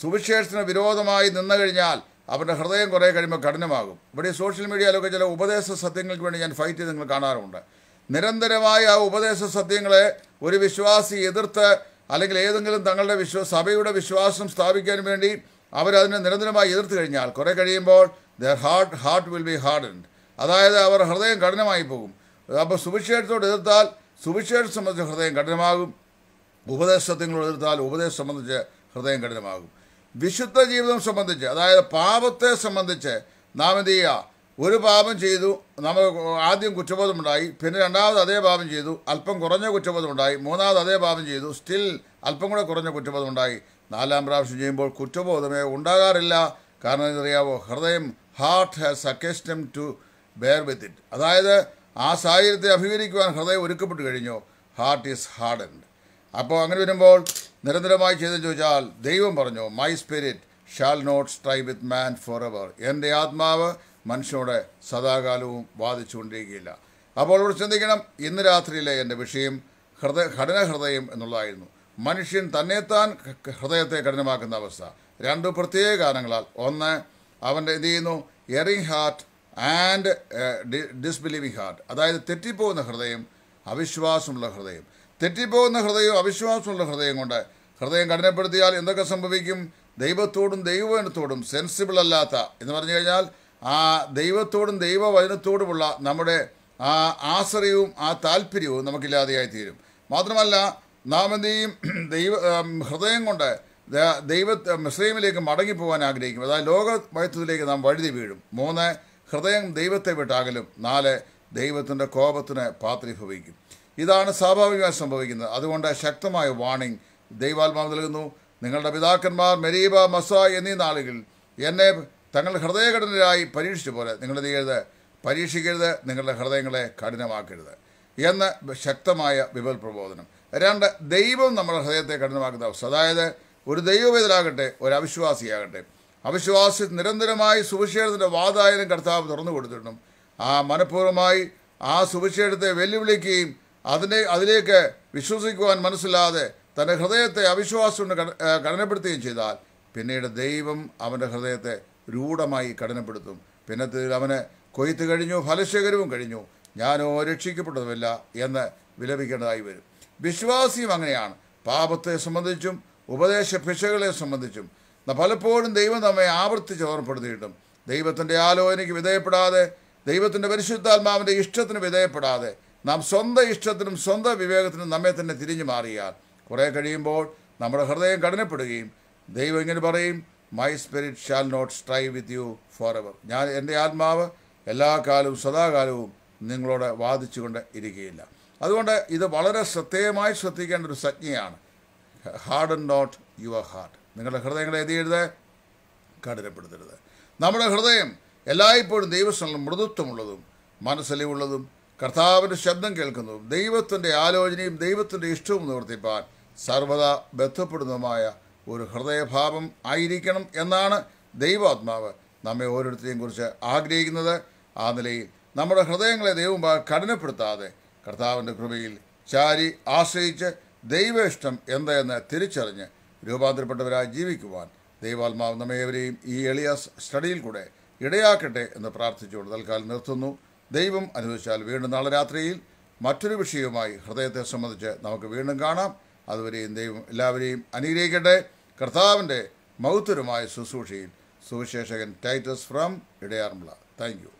സുവിശേഷത്തിന് വിരോധമായി നിന്നു കഴിഞ്ഞാൽ അവരുടെ ഹൃദയം കുറേ കഴിയുമ്പോൾ കഠിനമാകും ഇവിടെ സോഷ്യൽ മീഡിയയിലൊക്കെ ചില ഉപദേശ സത്യങ്ങൾക്ക് വേണ്ടി ഞാൻ ഫൈറ്റ് ചെയ്ത് നിങ്ങൾ കാണാറുണ്ട് നിരന്തരമായ ആ ഉപദേശ സത്യങ്ങളെ ഒരു വിശ്വാസി എതിർത്ത് അല്ലെങ്കിൽ ഏതെങ്കിലും തങ്ങളുടെ വിശ്വ സഭയുടെ വിശ്വാസം സ്ഥാപിക്കാൻ വേണ്ടി അവരതിനെ നിരന്തരമായി എതിർത്ത് കഴിഞ്ഞാൽ കുറേ കഴിയുമ്പോൾ their heart heart will be hardened അതായത് അവർ ഹൃദയം കഠിനമായി പോകും അപ്പോൾ സുവിശേഷത്തോട് എതിർത്താൽ സുവിശേഷം സംബന്ധിച്ച് ഹൃദയം കഠിനമാകും ഉപദേശത്തിനോട് എതിർത്താൽ ഉപദേശം സംബന്ധിച്ച് ഹൃദയം കഠിനമാകും വിശുദ്ധ ജീവിതം സംബന്ധിച്ച് അതായത് പാപത്തെ സംബന്ധിച്ച് നാം എന്ത് ചെയ്യുക ഒരു പാപം ചെയ്തു നമുക്ക് ആദ്യം കുറ്റബോധമുണ്ടായി പിന്നെ രണ്ടാമത് അതേ പാപം ചെയ്തു അല്പം കുറഞ്ഞ കുറ്റബോധമുണ്ടായി മൂന്നാമത് അതേ പാപം ചെയ്തു സ്റ്റിൽ അല്പം കൂടെ കുറഞ്ഞ കുറ്റബോധമുണ്ടായി നാലാം പ്രാവശ്യം ചെയ്യുമ്പോൾ കുറ്റബോധമേ ഉണ്ടാകാറില്ല കാരണം എന്തറിയാവോ ഹൃദയം heart has accustomed to bear with it അതായത് ആ സാഹചര്യത്തെ അഭിമുഖീകരിക്കുവാൻ ഹൃദയം ഒരുക്കപ്പെട്ട് കഴിഞ്ഞു ഹാർട്ട് ഈസ് ഹാർഡൻഡ് അപ്പോൾ അങ്ങനെ വരുമ്പോൾ നിരന്തരമായി ചെയ്തു ചോദിച്ചാൽ ദൈവം പറഞ്ഞു my spirit shall not strive with man for ever എൻ്റെ ആത്മാവ് മനുഷ്യനോട് സദാകാലവും കൊണ്ടിരിക്കുകയില്ല അപ്പോൾ ഇവിടെ ചിന്തിക്കണം ഇന്ന് രാത്രിയിലെ എൻ്റെ വിഷയം ഹൃദയ ഘടന ഹൃദയം എന്നുള്ളതായിരുന്നു മനുഷ്യൻ തന്നെത്താൻ ഹൃദയത്തെ കഠിനമാക്കുന്ന അവസ്ഥ രണ്ട് പ്രത്യേക കാരണങ്ങളാൽ ഒന്ന് അവൻ്റെ എന്ത് ചെയ്യുന്നു erring heart and disbelieving heart അതായത് തെറ്റിപ്പോകുന്ന ഹൃദയം അവിശ്വാസമുള്ള ഹൃദയം തെറ്റിപ്പോകുന്ന ഹൃദയവും അവിശ്വാസമുള്ള ഹൃദയം കൊണ്ട് ഹൃദയം കഠിനപ്പെടുത്തിയാൽ എന്തൊക്കെ സംഭവിക്കും ദൈവത്തോടും ദൈവവചനത്തോടും സെൻസിബിൾ അല്ലാത്ത എന്ന് പറഞ്ഞു കഴിഞ്ഞാൽ ആ ദൈവത്തോടും ദൈവവചനത്തോടുമുള്ള നമ്മുടെ ആ ആശ്രയവും ആ താല്പര്യവും നമുക്കില്ലാതെയായി തീരും മാത്രമല്ല നാം എന്തെയും ദൈവ ഹൃദയം കൊണ്ട് ദൈവ മിശ്രീമിലേക്ക് മടങ്ങിപ്പോകാൻ ആഗ്രഹിക്കും അതായത് ലോക വൈദ്യത്തിലേക്ക് നാം വഴുതി വീഴും മൂന്ന് ഹൃദയം ദൈവത്തെ വിട്ടാകലും നാല് ദൈവത്തിൻ്റെ കോപത്തിന് പാത്രീഭവിക്കും ഇതാണ് സ്വാഭാവികമായി സംഭവിക്കുന്നത് അതുകൊണ്ട് ശക്തമായ വാണിംഗ് ദൈവാത്മാവ് നൽകുന്നു നിങ്ങളുടെ പിതാക്കന്മാർ മെരീബ മസ എന്നീ നാളുകളിൽ എന്നെ തങ്ങളുടെ ഹൃദയഘടനയായി പരീക്ഷിച്ച പോലെ നിങ്ങൾ ചെയ്യരുത് പരീക്ഷിക്കരുത് നിങ്ങളുടെ ഹൃദയങ്ങളെ കഠിനമാക്കരുത് എന്ന ശക്തമായ വിപൽ പ്രബോധനം രണ്ട് ദൈവം നമ്മുടെ ഹൃദയത്തെ കഠിനമാക്കുന്ന അവസ്ഥ അതായത് ഒരു ദൈവവേദനാകട്ടെ ഒരു അവിശ്വാസിയാകട്ടെ അവിശ്വാസി നിരന്തരമായി സുവിശേഷത്തിൻ്റെ വാതായനം കർത്താവ് തുറന്നു കൊടുത്തിട്ടും ആ മനഃപൂർവ്വമായി ആ സുവിശേഷത്തെ വെല്ലുവിളിക്കുകയും അതിനെ അതിലേക്ക് വിശ്വസിക്കുവാൻ മനസ്സിലാതെ തൻ്റെ ഹൃദയത്തെ അവിശ്വാസം കൊണ്ട് കഠിനപ്പെടുത്തുകയും ചെയ്താൽ പിന്നീട് ദൈവം അവൻ്റെ ഹൃദയത്തെ രൂഢമായി കഠിനപ്പെടുത്തും പിന്നെ അവന് കൊയ്ത്ത് കഴിഞ്ഞു ഫലശേഖരവും കഴിഞ്ഞു ഞാനോ രക്ഷിക്കപ്പെട്ടതുമില്ല എന്ന് വിലപിക്കേണ്ടതായി വരും വിശ്വാസിയും അങ്ങനെയാണ് പാപത്തെ സംബന്ധിച്ചും ഉപദേശ ഭിക്ഷകളെ സംബന്ധിച്ചും പലപ്പോഴും ദൈവം നമ്മെ ആവർത്തിച്ച് ഓർമ്മപ്പെടുത്തിയിട്ടും ദൈവത്തിൻ്റെ ആലോചനയ്ക്ക് വിധേയപ്പെടാതെ ദൈവത്തിൻ്റെ പരിശുദ്ധാത്മാവിൻ്റെ ഇഷ്ടത്തിന് വിധേയപ്പെടാതെ നാം സ്വന്തം ഇഷ്ടത്തിനും സ്വന്തം വിവേകത്തിനും നമ്മെ തന്നെ തിരിഞ്ഞു മാറിയാൽ കുറേ കഴിയുമ്പോൾ നമ്മുടെ ഹൃദയം കഠിനപ്പെടുകയും ദൈവം ഇങ്ങനെ പറയും my spirit shall not strive with you for ever ഞാൻ എൻ്റെ ആത്മാവ് എല്ലാ കാലവും സദാകാലവും നിങ്ങളോട് വാദിച്ചുകൊണ്ട് ഇരിക്കുകയില്ല അതുകൊണ്ട് ഇത് വളരെ ശ്രദ്ധേയമായി ശ്രദ്ധിക്കേണ്ട ഒരു സജ്ഞയാണ് harden not your heart നിങ്ങളുടെ ഹൃദയങ്ങളെ എന്ത് ചെയ്യരുത് കഠിനപ്പെടുത്തരുത് നമ്മുടെ ഹൃദയം എല്ലായ്പ്പോഴും ദൈവസ്ഥലം മൃദുത്വമുള്ളതും മനസ്സിലുള്ളതും കർത്താവിൻ്റെ ശബ്ദം കേൾക്കുന്നു ദൈവത്തിൻ്റെ ആലോചനയും ദൈവത്തിൻ്റെ ഇഷ്ടവും നിവർത്തിപ്പാൻ സർവത ബന്ധപ്പെടുന്നതുമായ ഒരു ഹൃദയഭാവം ആയിരിക്കണം എന്നാണ് ദൈവാത്മാവ് നമ്മെ ഓരോരുത്തരെയും കുറിച്ച് ആഗ്രഹിക്കുന്നത് ആ നിലയിൽ നമ്മുടെ ഹൃദയങ്ങളെ ദൈവം കഠിനപ്പെടുത്താതെ കർത്താവിൻ്റെ കൃപയിൽ ചാരി ആശ്രയിച്ച് ദൈവ ഇഷ്ടം എന്തെന്ന് തിരിച്ചറിഞ്ഞ് രൂപാന്തരപ്പെട്ടവരായി ജീവിക്കുവാൻ ദൈവാത്മാവ് നമ്മേവരെയും ഈ എളിയ സ്റ്റഡിയിൽ കൂടെ ഇടയാക്കട്ടെ എന്ന് പ്രാർത്ഥിച്ചുകൊണ്ട് തൽക്കാലം നിർത്തുന്നു ദൈവം അനുവദിച്ചാൽ വീണ്ടും നാളെ രാത്രിയിൽ മറ്റൊരു വിഷയവുമായി ഹൃദയത്തെ സംബന്ധിച്ച് നമുക്ക് വീണ്ടും കാണാം അതുവരെയും ദൈവം എല്ലാവരെയും അനുഗ്രഹിക്കട്ടെ കർത്താവിൻ്റെ മൗത്തരമായ ശുശ്രൂഷയിൽ സുവിശേഷകൻ Titus from Edayaranmula thank U